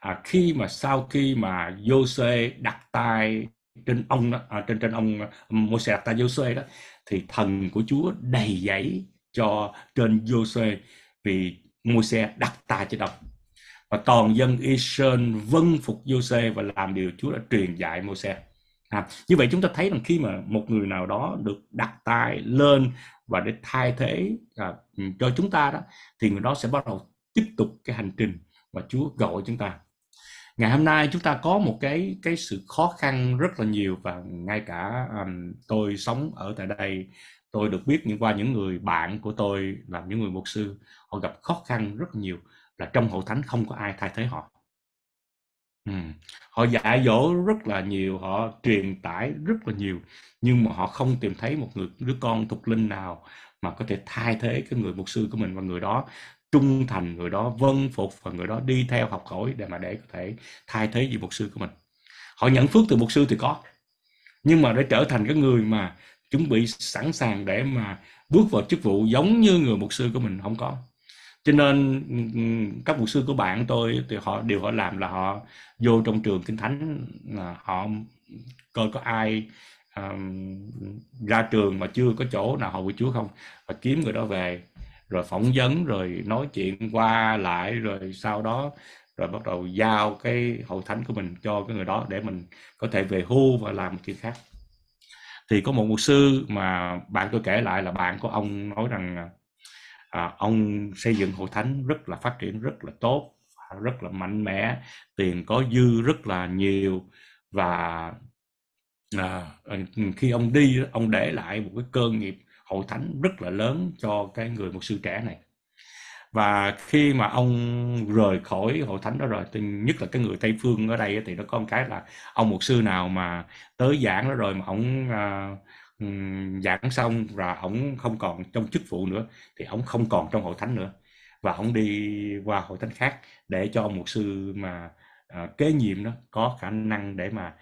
à, khi mà sau khi mà Jose đặt tay trên ông đó, à, trên trên ông Moses đặt tay Jose đó thì thần của Chúa đầy dẫy cho trên Joshua vì Môi-se đặt tài cho đọc và toàn dân Israel vâng phục Jose và làm điều Chúa đã truyền dạy Môi-se. À, như vậy chúng ta thấy rằng khi mà một người nào đó được đặt tay lên và để thay thế à, cho chúng ta đó thì người đó sẽ bắt đầu tiếp tục cái hành trình mà Chúa gọi chúng ta ngày hôm nay chúng ta có một cái cái sự khó khăn rất là nhiều và ngay cả um, tôi sống ở tại đây tôi được biết những qua những người bạn của tôi là những người mục sư họ gặp khó khăn rất nhiều là trong hội thánh không có ai thay thế họ ừ. họ dạy dỗ rất là nhiều họ truyền tải rất là nhiều nhưng mà họ không tìm thấy một người đứa con thuộc linh nào mà có thể thay thế cái người mục sư của mình và người đó trung thành người đó vâng phục và người đó đi theo học hỏi để mà để có thể thay thế vị mục sư của mình họ nhận phước từ mục sư thì có nhưng mà để trở thành cái người mà chuẩn bị sẵn sàng để mà bước vào chức vụ giống như người mục sư của mình không có cho nên các mục sư của bạn tôi thì họ điều họ làm là họ vô trong trường kinh thánh là họ coi có ai um, ra trường mà chưa có chỗ nào hầu của Chúa không và kiếm người đó về rồi phỏng vấn rồi nói chuyện qua lại rồi sau đó rồi bắt đầu giao cái hội thánh của mình cho cái người đó để mình có thể về hưu và làm một chuyện khác thì có một mục sư mà bạn tôi kể lại là bạn của ông nói rằng à, ông xây dựng hội thánh rất là phát triển rất là tốt rất là mạnh mẽ tiền có dư rất là nhiều và à, khi ông đi ông để lại một cái cơ nghiệp hội thánh rất là lớn cho cái người mục sư trẻ này và khi mà ông rời khỏi hội thánh đó rồi nhất là cái người tây phương ở đây thì nó có một cái là ông mục sư nào mà tới giảng đó rồi mà ông uh, giảng xong rồi ông không còn trong chức vụ nữa thì ông không còn trong hội thánh nữa và ông đi qua hội thánh khác để cho ông mục sư mà uh, kế nhiệm đó có khả năng để mà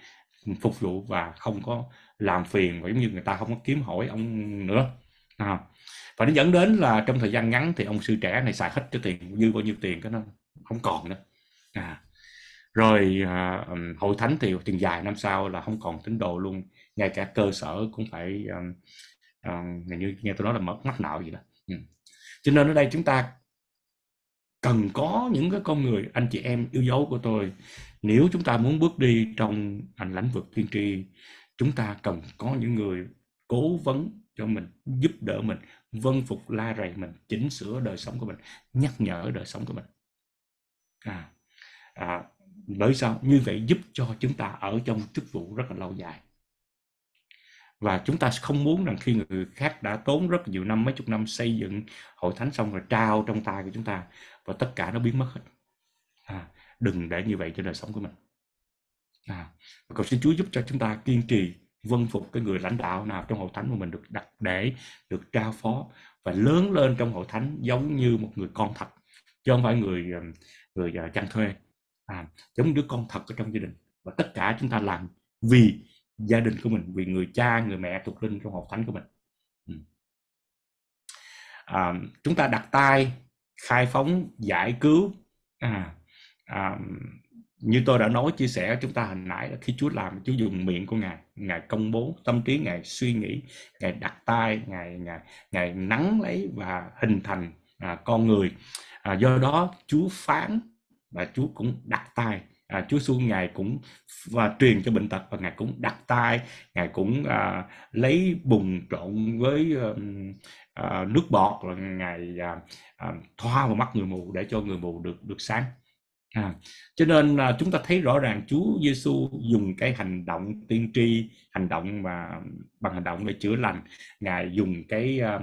phục vụ và không có làm phiền và giống như người ta không có kiếm hỏi ông nữa à. và nó dẫn đến là trong thời gian ngắn thì ông sư trẻ này xài hết cái tiền dư bao nhiêu tiền cái nó không còn nữa à. rồi à, hội thánh thì tiền dài năm sau là không còn tín đồ luôn ngay cả cơ sở cũng phải um, um, như nghe tôi nói là mất mắc nợ gì đó ừ. cho nên ở đây chúng ta cần có những cái con người anh chị em yêu dấu của tôi nếu chúng ta muốn bước đi trong ảnh lãnh vực tiên tri chúng ta cần có những người cố vấn cho mình giúp đỡ mình vân phục la rầy mình chỉnh sửa đời sống của mình nhắc nhở đời sống của mình à, à bởi sao như vậy giúp cho chúng ta ở trong chức vụ rất là lâu dài và chúng ta không muốn rằng khi người khác đã tốn rất nhiều năm mấy chục năm xây dựng hội thánh xong rồi trao trong tay của chúng ta và tất cả nó biến mất hết à, đừng để như vậy cho đời sống của mình à, cầu xin Chúa giúp cho chúng ta kiên trì vân phục cái người lãnh đạo nào trong hội thánh mà mình được đặt để được trao phó và lớn lên trong hội thánh giống như một người con thật chứ không phải người người à, chăn thuê à, giống đứa con thật ở trong gia đình và tất cả chúng ta làm vì gia đình của mình vì người cha người mẹ thuộc linh trong hội thánh của mình à, chúng ta đặt tay khai phóng giải cứu à, à, như tôi đã nói chia sẻ chúng ta hồi nãy là khi Chúa làm Chúa dùng miệng của ngài ngài công bố tâm trí ngài suy nghĩ ngài đặt tay ngài ngài ngài nắng lấy và hình thành à, con người à, do đó Chúa phán và Chúa cũng đặt tay à, Chúa xuống ngài cũng và truyền cho bệnh tật và ngài cũng đặt tay ngài cũng à, lấy bùn trộn với à, nước bọt là ngài à, à, thoa vào mắt người mù để cho người mù được được sáng À, cho nên là chúng ta thấy rõ ràng Chúa Giêsu dùng cái hành động tiên tri, hành động mà bằng hành động để chữa lành, ngài dùng cái uh,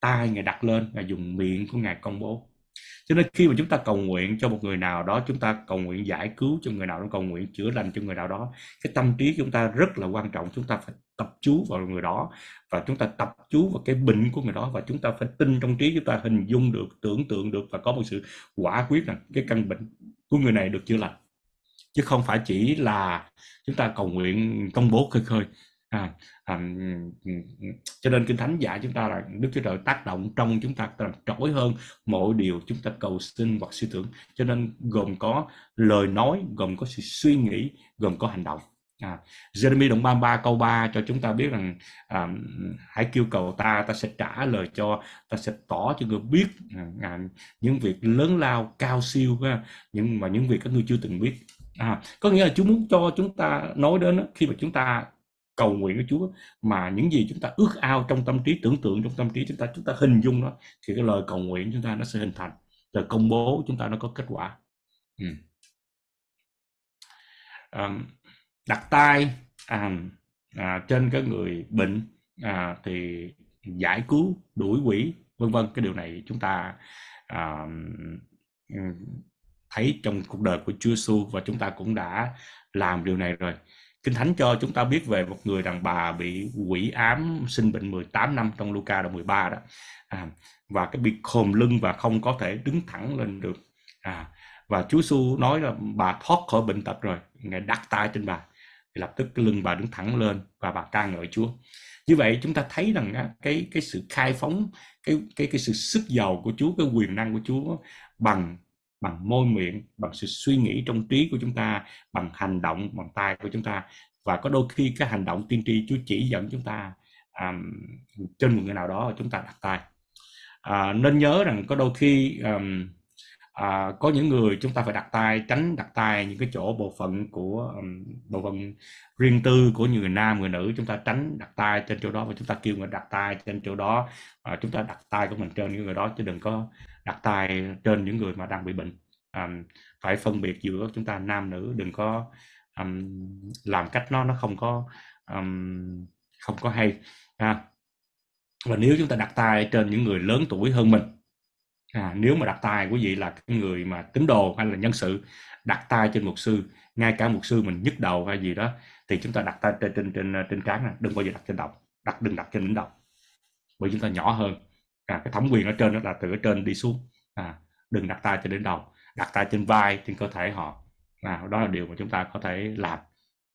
tay ngài đặt lên, ngài dùng miệng của ngài công bố cho nên khi mà chúng ta cầu nguyện cho một người nào đó chúng ta cầu nguyện giải cứu cho người nào đó cầu nguyện chữa lành cho người nào đó cái tâm trí chúng ta rất là quan trọng chúng ta phải tập chú vào người đó và chúng ta tập chú vào cái bệnh của người đó và chúng ta phải tin trong trí chúng ta hình dung được tưởng tượng được và có một sự quả quyết rằng cái căn bệnh của người này được chữa lành chứ không phải chỉ là chúng ta cầu nguyện công bố khơi khơi à, à, cho nên kinh thánh dạy chúng ta là đức chúa trời tác động trong chúng ta làm trỗi hơn mọi điều chúng ta cầu xin hoặc suy tưởng cho nên gồm có lời nói gồm có sự suy nghĩ gồm có hành động à, Jeremy đoạn 33 câu 3 cho chúng ta biết rằng à, hãy kêu cầu ta ta sẽ trả lời cho ta sẽ tỏ cho người biết à, à, những việc lớn lao cao siêu ha, nhưng mà những việc các người chưa từng biết à, có nghĩa là Chúa muốn cho chúng ta nói đến khi mà chúng ta cầu nguyện của Chúa mà những gì chúng ta ước ao trong tâm trí tưởng tượng trong tâm trí chúng ta chúng ta hình dung nó thì cái lời cầu nguyện chúng ta nó sẽ hình thành rồi công bố chúng ta nó có kết quả ừ. à, đặt tay à, à, trên cái người bệnh à, thì giải cứu đuổi quỷ vân vân cái điều này chúng ta à, ừ, thấy trong cuộc đời của Chúa Giêsu và chúng ta cũng đã làm điều này rồi Kinh Thánh cho chúng ta biết về một người đàn bà bị quỷ ám sinh bệnh 18 năm trong Luca đoạn 13 đó à, và cái bị khòm lưng và không có thể đứng thẳng lên được à, và Chúa Giêsu nói là bà thoát khỏi bệnh tật rồi ngài đặt tay trên bà thì lập tức cái lưng bà đứng thẳng lên và bà ca ngợi Chúa như vậy chúng ta thấy rằng cái cái sự khai phóng cái cái cái sự sức giàu của Chúa cái quyền năng của Chúa bằng bằng môi miệng bằng sự suy nghĩ trong trí của chúng ta bằng hành động bằng tay của chúng ta và có đôi khi cái hành động tiên tri Chúa chỉ dẫn chúng ta um, trên một người nào đó chúng ta đặt tay à, nên nhớ rằng có đôi khi um, à, có những người chúng ta phải đặt tay tránh đặt tay những cái chỗ bộ phận của um, bộ phận riêng tư của những người nam người nữ chúng ta tránh đặt tay trên chỗ đó và chúng ta kêu người đặt tay trên chỗ đó à, chúng ta đặt tay của mình trên những người đó chứ đừng có đặt tay trên những người mà đang bị bệnh um, phải phân biệt giữa chúng ta nam nữ đừng có um, làm cách nó nó không có um, không có hay à, và nếu chúng ta đặt tay trên những người lớn tuổi hơn mình à, nếu mà đặt tay quý vị là cái người mà tín đồ hay là nhân sự đặt tay trên mục sư ngay cả mục sư mình nhức đầu hay gì đó thì chúng ta đặt tay trên trên trên trên trán này đừng bao giờ đặt trên đầu đặt đừng đặt trên đỉnh đầu bởi chúng ta nhỏ hơn à, cái thẩm quyền ở trên đó là từ ở trên đi xuống à, đừng đặt tay cho đến đầu đặt tay trên vai trên cơ thể họ à, đó là điều mà chúng ta có thể làm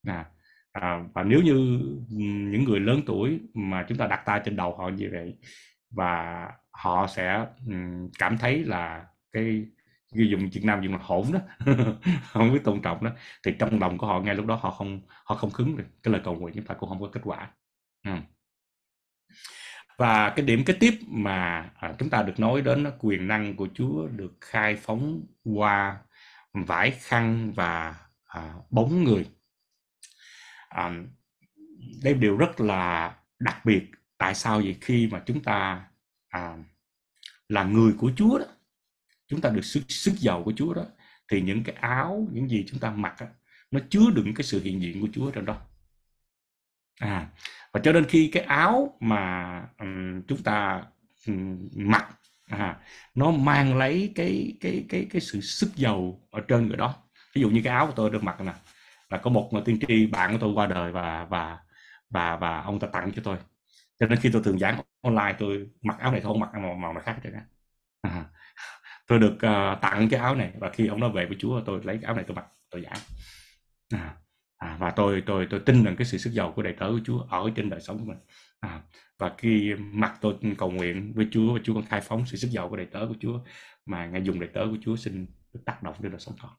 à, à, và nếu như những người lớn tuổi mà chúng ta đặt tay trên đầu họ như vậy và họ sẽ um, cảm thấy là cái cái dùng chuyện Nam dùng là hỗn đó <laughs> không biết tôn trọng đó thì trong lòng của họ ngay lúc đó họ không họ không cứng được cái lời cầu nguyện chúng ta cũng không có kết quả và cái điểm kế tiếp mà à, chúng ta được nói đến quyền năng của Chúa được khai phóng qua vải khăn và à, bóng người à, đây là điều rất là đặc biệt tại sao vậy khi mà chúng ta à, là người của Chúa đó chúng ta được sức sức giàu của Chúa đó thì những cái áo những gì chúng ta mặc đó, nó chứa đựng cái sự hiện diện của Chúa trong đó à và cho nên khi cái áo mà um, chúng ta um, mặc à, nó mang lấy cái cái cái cái sự sức giàu ở trên người đó ví dụ như cái áo của tôi được mặc nè là có một người tiên tri bạn của tôi qua đời và và và và ông ta tặng cho tôi cho nên khi tôi thường giảng online tôi mặc áo này thôi mặc màu màu này khác rồi đó à, tôi được uh, tặng cái áo này và khi ông nó về với chúa tôi lấy cái áo này tôi mặc tôi giảng à, à, và tôi tôi tôi tin rằng cái sự sức giàu của đầy tớ của Chúa ở trên đời sống của mình à, và khi mặt tôi cầu nguyện với Chúa và Chúa con khai phóng sự sức giàu của đầy tớ của Chúa mà ngài dùng đầy tớ của Chúa xin tác động đến đời sống con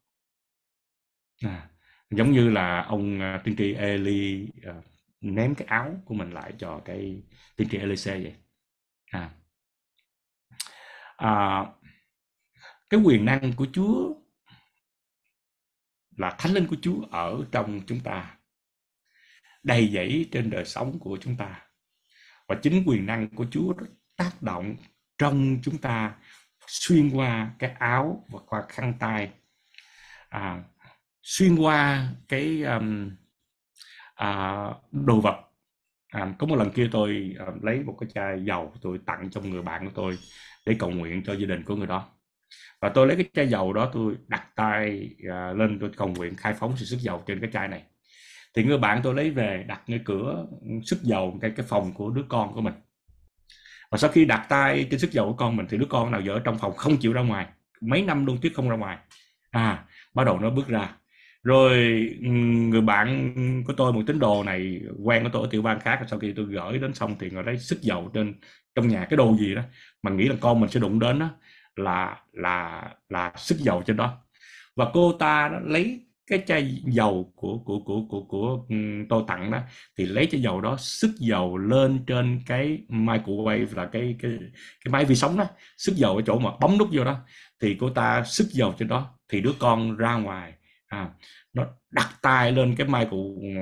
à, giống như là ông à, tiên tri Eli uh, ném cái áo của mình lại cho cái tiên tri Elise vậy à, à, cái quyền năng của Chúa là thánh linh của Chúa ở trong chúng ta đầy dẫy trên đời sống của chúng ta và chính quyền năng của Chúa tác động trong chúng ta xuyên qua cái áo và qua khăn tay à, xuyên qua cái um, à, đồ vật à, có một lần kia tôi à, lấy một cái chai dầu tôi tặng cho người bạn của tôi để cầu nguyện cho gia đình của người đó và tôi lấy cái chai dầu đó tôi đặt tay uh, lên tôi cầu nguyện khai phóng sự sức dầu trên cái chai này thì người bạn tôi lấy về đặt ngay cửa sức dầu cái cái phòng của đứa con của mình và sau khi đặt tay trên sức dầu của con mình thì đứa con nào giờ ở trong phòng không chịu ra ngoài mấy năm luôn tuyết không ra ngoài à bắt đầu nó bước ra rồi người bạn của tôi một tín đồ này quen của tôi ở tiểu bang khác sau khi tôi gửi đến xong thì người lấy sức dầu trên trong nhà cái đồ gì đó mà nghĩ là con mình sẽ đụng đến đó là là là sức dầu trên đó và cô ta đó lấy cái chai dầu của của của của của tôi tặng đó thì lấy chai dầu đó sức dầu lên trên cái microwave là cái cái cái máy vi sóng đó sức dầu ở chỗ mà bấm nút vô đó thì cô ta sức dầu trên đó thì đứa con ra ngoài à, nó đặt tay lên cái micro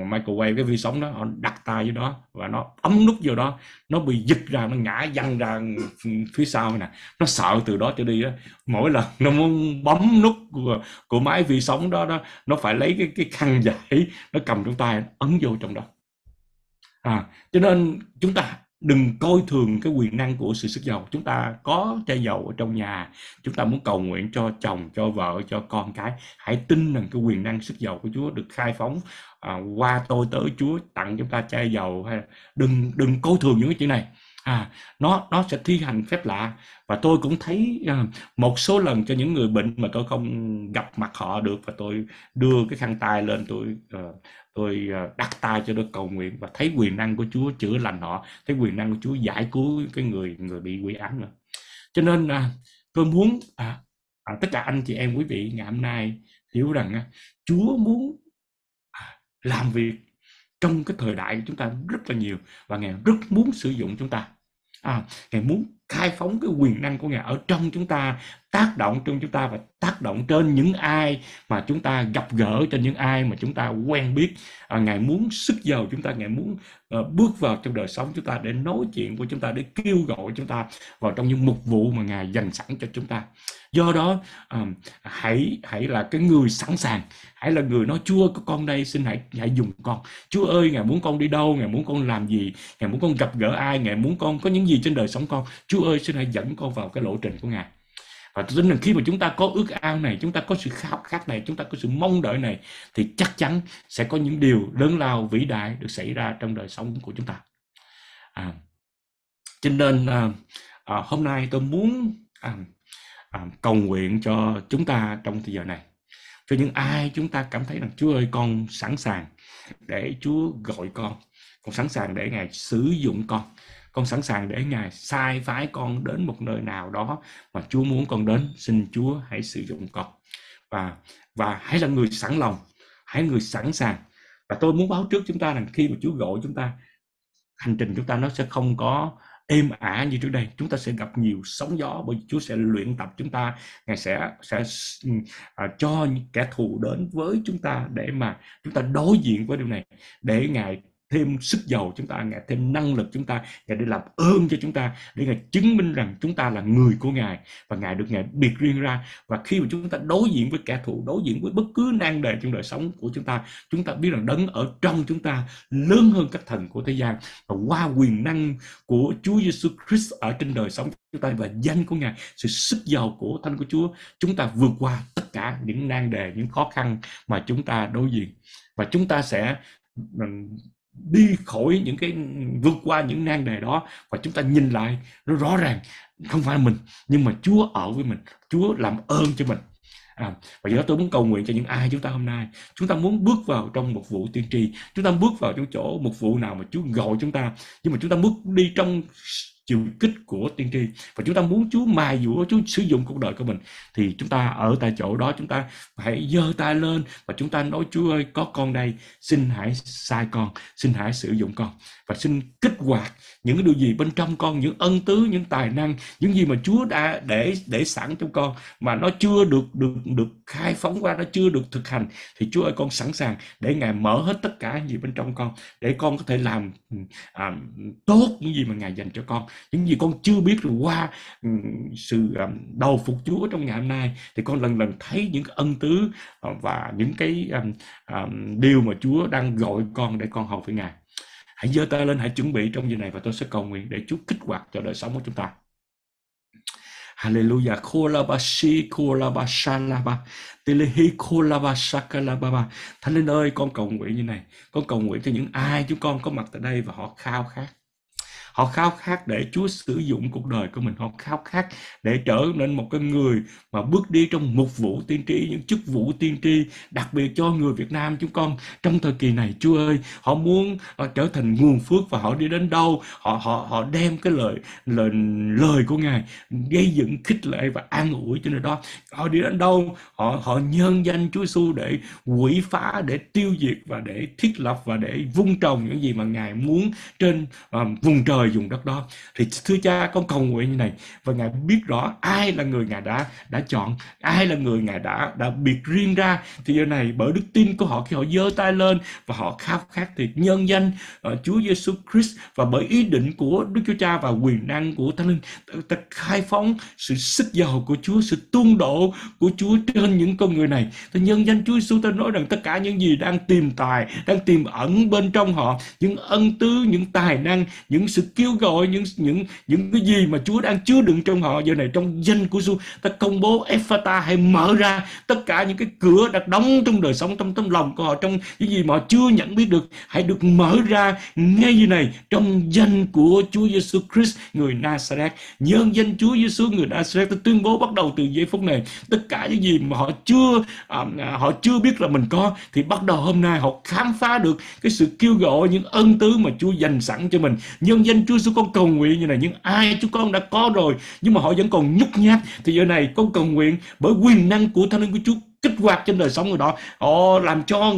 microwave cái vi sóng đó họ đặt tay vô đó và nó ấm nút vô đó nó bị giật ra nó ngã văng ra phía sau này nó sợ từ đó cho đi đó mỗi lần nó muốn bấm nút của, của máy vi sóng đó đó nó phải lấy cái cái khăn giấy nó cầm trong tay ấn vô trong đó à cho nên chúng ta đừng coi thường cái quyền năng của sự sức giàu chúng ta có chai dầu ở trong nhà chúng ta muốn cầu nguyện cho chồng cho vợ cho con cái hãy tin rằng cái quyền năng sức giàu của Chúa được khai phóng à, qua tôi tới Chúa tặng chúng ta chai dầu hay là đừng đừng coi thường những cái chuyện này à nó nó sẽ thi hành phép lạ và tôi cũng thấy à, một số lần cho những người bệnh mà tôi không gặp mặt họ được và tôi đưa cái khăn tay lên tôi à, tôi ờ, đặt tay cho tôi cầu nguyện và thấy quyền năng của Chúa chữa lành họ thấy quyền năng của Chúa giải cứu cái người người bị quỷ ám nữa cho nên à, tôi muốn à, à, tất cả anh chị em quý vị ngày hôm nay hiểu rằng à, Chúa muốn à, làm việc trong cái thời đại chúng ta rất là nhiều và ngài rất muốn sử dụng chúng ta à, ngài muốn khai phóng cái quyền năng của ngài ở trong chúng ta tác động trong chúng ta và tác động trên những ai mà chúng ta gặp gỡ trên những ai mà chúng ta quen biết à, ngài muốn sức giàu chúng ta ngài muốn uh, bước vào trong đời sống chúng ta để nói chuyện của chúng ta để kêu gọi chúng ta vào trong những mục vụ mà ngài dành sẵn cho chúng ta do đó um, hãy hãy là cái người sẵn sàng hãy là người nói chúa có con đây xin hãy hãy dùng con chúa ơi ngài muốn con đi đâu ngài muốn con làm gì ngài muốn con gặp gỡ ai ngài muốn con có những gì trên đời sống con chúa ơi xin hãy dẫn con vào cái lộ trình của ngài và tôi tin rằng khi mà chúng ta có ước ao này chúng ta có sự khao khát này chúng ta có sự mong đợi này thì chắc chắn sẽ có những điều lớn lao vĩ đại được xảy ra trong đời sống của chúng ta à, cho nên à, à, hôm nay tôi muốn à, à, cầu nguyện cho chúng ta trong thời giờ này cho những ai chúng ta cảm thấy rằng Chúa ơi con sẵn sàng để Chúa gọi con con sẵn sàng để Ngài sử dụng con con sẵn sàng để ngài sai phái con đến một nơi nào đó mà chúa muốn con đến xin chúa hãy sử dụng con và và hãy là người sẵn lòng hãy người sẵn sàng và tôi muốn báo trước chúng ta rằng khi mà chúa gọi chúng ta hành trình chúng ta nó sẽ không có êm ả như trước đây chúng ta sẽ gặp nhiều sóng gió bởi Chúa sẽ luyện tập chúng ta ngài sẽ sẽ à, cho kẻ thù đến với chúng ta để mà chúng ta đối diện với điều này để ngài thêm sức giàu chúng ta ngài thêm năng lực chúng ta ngài để làm ơn cho chúng ta để ngài chứng minh rằng chúng ta là người của ngài và ngài được ngài biệt riêng ra và khi mà chúng ta đối diện với kẻ thù đối diện với bất cứ nan đề trong đời sống của chúng ta chúng ta biết rằng đấng ở trong chúng ta lớn hơn các thần của thế gian và qua quyền năng của Chúa Giêsu Christ ở trên đời sống chúng ta và danh của ngài sự sức giàu của thanh của Chúa chúng ta vượt qua tất cả những nan đề những khó khăn mà chúng ta đối diện và chúng ta sẽ đi khỏi những cái vượt qua những nan đề đó và chúng ta nhìn lại nó rõ ràng không phải mình nhưng mà Chúa ở với mình Chúa làm ơn cho mình À, và do đó tôi muốn cầu nguyện cho những ai chúng ta hôm nay chúng ta muốn bước vào trong một vụ tiên tri chúng ta bước vào trong chỗ một vụ nào mà Chúa gọi chúng ta nhưng mà chúng ta bước đi trong chiều kích của tiên tri và chúng ta muốn Chúa mài dũa Chúa sử dụng cuộc đời của mình thì chúng ta ở tại chỗ đó chúng ta hãy giơ tay lên và chúng ta nói Chúa ơi có con đây xin hãy sai con xin hãy sử dụng con và xin kích hoạt những cái điều gì bên trong con những ân tứ những tài năng những gì mà Chúa đã để để sẵn trong con mà nó chưa được được được khai phóng qua nó chưa được thực hành thì Chúa ơi con sẵn sàng để Ngài mở hết tất cả những gì bên trong con để con có thể làm ừ, à, tốt những gì mà Ngài dành cho con những gì con chưa biết được qua ừ, sự à, đầu phục Chúa trong ngày hôm nay thì con lần lần thấy những ân tứ à, và những cái à, à, điều mà Chúa đang gọi con để con hầu với Ngài hãy giơ tay lên hãy chuẩn bị trong giờ này và tôi sẽ cầu nguyện để Chúa kích hoạt cho đời sống của chúng ta Hallelujah. la ba, Kolabashi kolabashalaba. ba ba. Thánh Linh ơi, con cầu nguyện như này. Con cầu nguyện cho những ai chúng con có mặt tại đây và họ khao khát họ khao khát để Chúa sử dụng cuộc đời của mình họ khao khát để trở nên một cái người mà bước đi trong mục vụ tiên tri những chức vụ tiên tri đặc biệt cho người Việt Nam chúng con trong thời kỳ này Chúa ơi họ muốn họ ờ, trở thành nguồn phước và họ đi đến đâu họ họ họ đem cái lời lời lời của Ngài gây dựng khích lệ và an ủi cho nơi đó họ đi đến đâu họ họ nhân danh Chúa Giêsu để quỷ phá để tiêu diệt và để thiết lập và để vun trồng những gì mà Ngài muốn trên um, vùng trời rời vùng đất đó thì thưa cha con cầu nguyện như này và ngài biết rõ ai là người ngài đã đã chọn ai là người ngài đã đã biệt riêng ra thì giờ này bởi đức tin của họ khi họ giơ tay lên và họ khao khát thì nhân danh uh, Chúa Giêsu Christ và bởi ý định của Đức Chúa Cha và quyền năng của Thánh Linh ta khai phóng sự sức giàu của Chúa sự tuôn độ của Chúa trên những con người này ta nhân danh Chúa Giêsu ta nói rằng tất cả những gì đang tìm tài đang tìm ẩn bên trong họ những ân tứ những tài năng những sự kêu gọi những những những cái gì mà Chúa đang chứa đựng trong họ giờ này trong danh của Chúa ta công bố Ephata hãy mở ra tất cả những cái cửa đã đóng trong đời sống trong tấm lòng của họ trong những gì mà họ chưa nhận biết được hãy được mở ra ngay như này trong danh của Chúa Giêsu Christ người Nazareth nhân danh Chúa Giêsu người Nazareth ta tuyên bố bắt đầu từ giây phút này tất cả những gì mà họ chưa à, à, họ chưa biết là mình có thì bắt đầu hôm nay họ khám phá được cái sự kêu gọi những ân tứ mà Chúa dành sẵn cho mình nhân danh Thiên Chúa xuống con cầu nguyện như này nhưng ai chúng con đã có rồi nhưng mà họ vẫn còn nhút nhát thì giờ này con cầu nguyện bởi quyền năng của thánh linh của Chúa kích hoạt trên đời sống người đó họ làm cho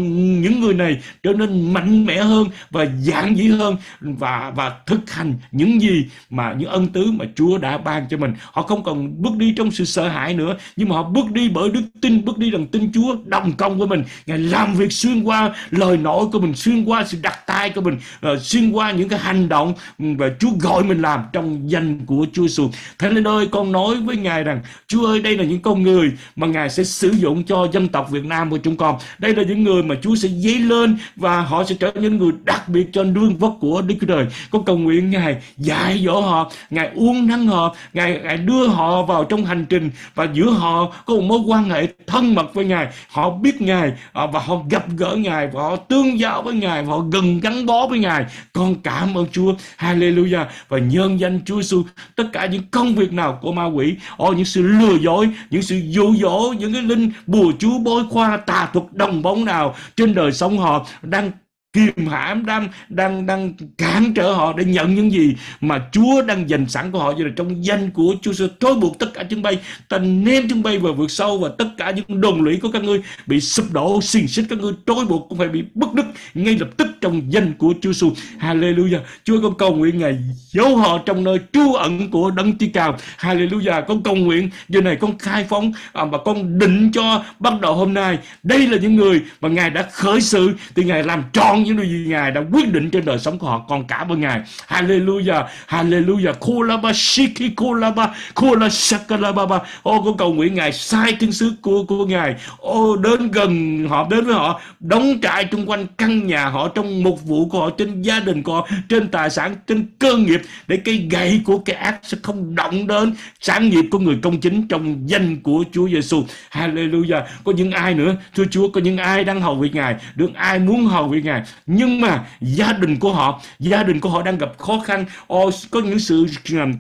những người này trở nên mạnh mẽ hơn và giản dị hơn và và thực hành những gì mà những ân tứ mà Chúa đã ban cho mình họ không còn bước đi trong sự sợ hãi nữa nhưng mà họ bước đi bởi đức tin bước đi bằng tin Chúa đồng công của mình Ngài làm việc xuyên qua lời nói của mình xuyên qua sự đặt tay của mình ờ, xuyên qua những cái hành động và Chúa gọi mình làm trong danh của Chúa xuống Thế nên ơi con nói với Ngài rằng Chúa ơi đây là những con người mà Ngài sẽ sử dụng cho cho dân tộc Việt Nam của chúng con. Đây là những người mà Chúa sẽ dấy lên và họ sẽ trở những người đặc biệt cho đương vất của Đức Chúa Trời. Con cầu nguyện Ngài dạy dỗ họ, Ngài uống nắng họ, Ngài, Ngài đưa họ vào trong hành trình và giữa họ có một mối quan hệ thân mật với Ngài. Họ biết Ngài à, và họ gặp gỡ Ngài và họ tương giao với Ngài và họ gần gắn bó với Ngài. Con cảm ơn Chúa. Hallelujah. Và nhân danh Chúa Giêsu tất cả những công việc nào của ma quỷ, ô oh, những sự lừa dối, những sự dụ dỗ, những cái linh bùa bùa chú bối khoa tà thuật đồng bóng nào trên đời sống họ đang kìm hãm đang đang đang cản trở họ để nhận những gì mà Chúa đang dành sẵn của họ như là trong danh của Chúa sẽ trói buộc tất cả chúng bay ta ném chúng bay vào vượt sâu và tất cả những đồn lũy của các ngươi bị sụp đổ xiềng xích các ngươi trói buộc cũng phải bị bất đức ngay lập tức trong danh của Chúa Giêsu Hallelujah Chúa con cầu nguyện ngài giấu họ trong nơi trú ẩn của đấng chi cao Hallelujah con cầu nguyện giờ này con khai phóng à, và con định cho bắt đầu hôm nay đây là những người mà ngài đã khởi sự thì ngài làm trọn những điều gì Ngài đã quyết định trên đời sống của họ còn cả với Ngài. Hallelujah, Hallelujah. Kulaba shiki kulaba kula sakalaba. Ô con cầu nguyện Ngài sai thiên sứ của của Ngài. Ô đến gần họ đến với họ, đóng trại xung quanh căn nhà họ trong một vụ của họ trên gia đình của họ, trên tài sản, trên cơ nghiệp để cây gậy của kẻ ác sẽ không động đến sản nghiệp của người công chính trong danh của Chúa Giêsu. Hallelujah. Có những ai nữa, thưa Chúa, có những ai đang hầu việc Ngài, được ai muốn hầu việc Ngài, nhưng mà gia đình của họ gia đình của họ đang gặp khó khăn ờ, có những sự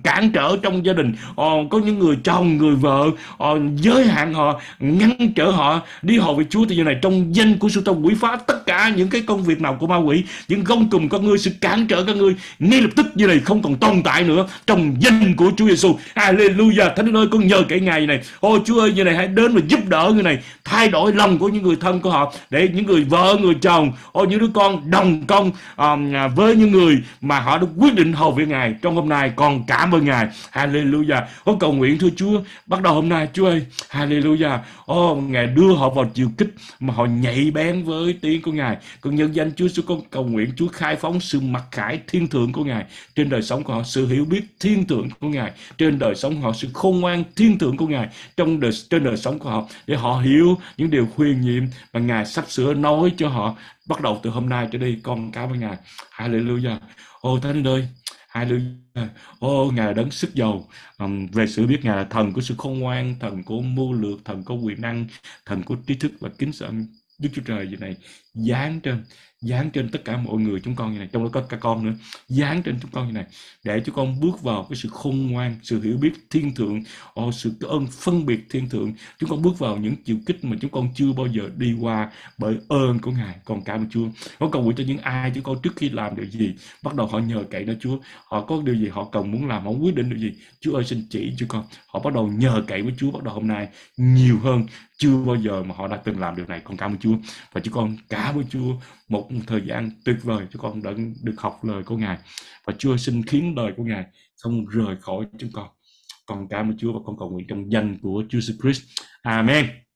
cản trở trong gia đình ờ, có những người chồng người vợ ờ, giới hạn họ ngăn trở họ đi hội với Chúa thì giờ này trong danh của Sư tông quỷ phá tất cả những cái công việc nào của ma quỷ những gông cùng con người sự cản trở các người ngay lập tức như này không còn tồn tại nữa trong danh của Chúa Giêsu Alleluia Thánh ơi con nhờ cái ngày này ôi Chúa ơi như này hãy đến và giúp đỡ người này thay đổi lòng của những người thân của họ để những người vợ người chồng ô những đứa con đồng công um, à, với những người mà họ đã quyết định hầu với Ngài trong hôm nay. còn cảm ơn Ngài. Hallelujah. Con cầu nguyện thưa Chúa, bắt đầu hôm nay Chúa ơi. Hallelujah. Ô, Ngài đưa họ vào chiều kích mà họ nhảy bén với tiếng của Ngài. Con nhân danh Chúa xin con cầu nguyện Chúa khai phóng sự mặc khải thiên thượng của Ngài trên đời sống của họ, sự hiểu biết thiên thượng của Ngài trên đời sống họ, sự khôn ngoan thiên thượng của Ngài trong đời trên đời sống của họ để họ hiểu những điều khuyên nhiệm mà Ngài sắp sửa nói cho họ bắt đầu từ hôm nay trở đi con cảm ơn ngài hallelujah ô thánh ơi hallelujah ô ngài là đấng sức dầu um, về sự biết ngài là thần của sự khôn ngoan thần của mưu lược thần của quyền năng thần của trí thức và kính sợ đức chúa trời gì này dán trên dán trên tất cả mọi người chúng con như này trong đó có cả con nữa dán trên chúng con như này để chúng con bước vào cái sự khôn ngoan sự hiểu biết thiên thượng oh, sự ơn phân biệt thiên thượng chúng con bước vào những chiều kích mà chúng con chưa bao giờ đi qua bởi ơn của ngài còn cảm chúa Có cầu nguyện cho những ai chúng con trước khi làm điều gì bắt đầu họ nhờ cậy nơi chúa họ có điều gì họ cần muốn làm họ quyết định điều gì chúa ơi xin chỉ cho con họ bắt đầu nhờ cậy với chúa bắt đầu hôm nay nhiều hơn chưa bao giờ mà họ đã từng làm điều này con cảm ơn chúa và chúng con cảm ơn chúa một thời gian tuyệt vời cho con đã được học lời của Ngài và Chúa xin khiến lời của Ngài không rời khỏi chúng con. Con cảm ơn Chúa và con cầu nguyện trong danh của Chúa Jesus Christ. Amen.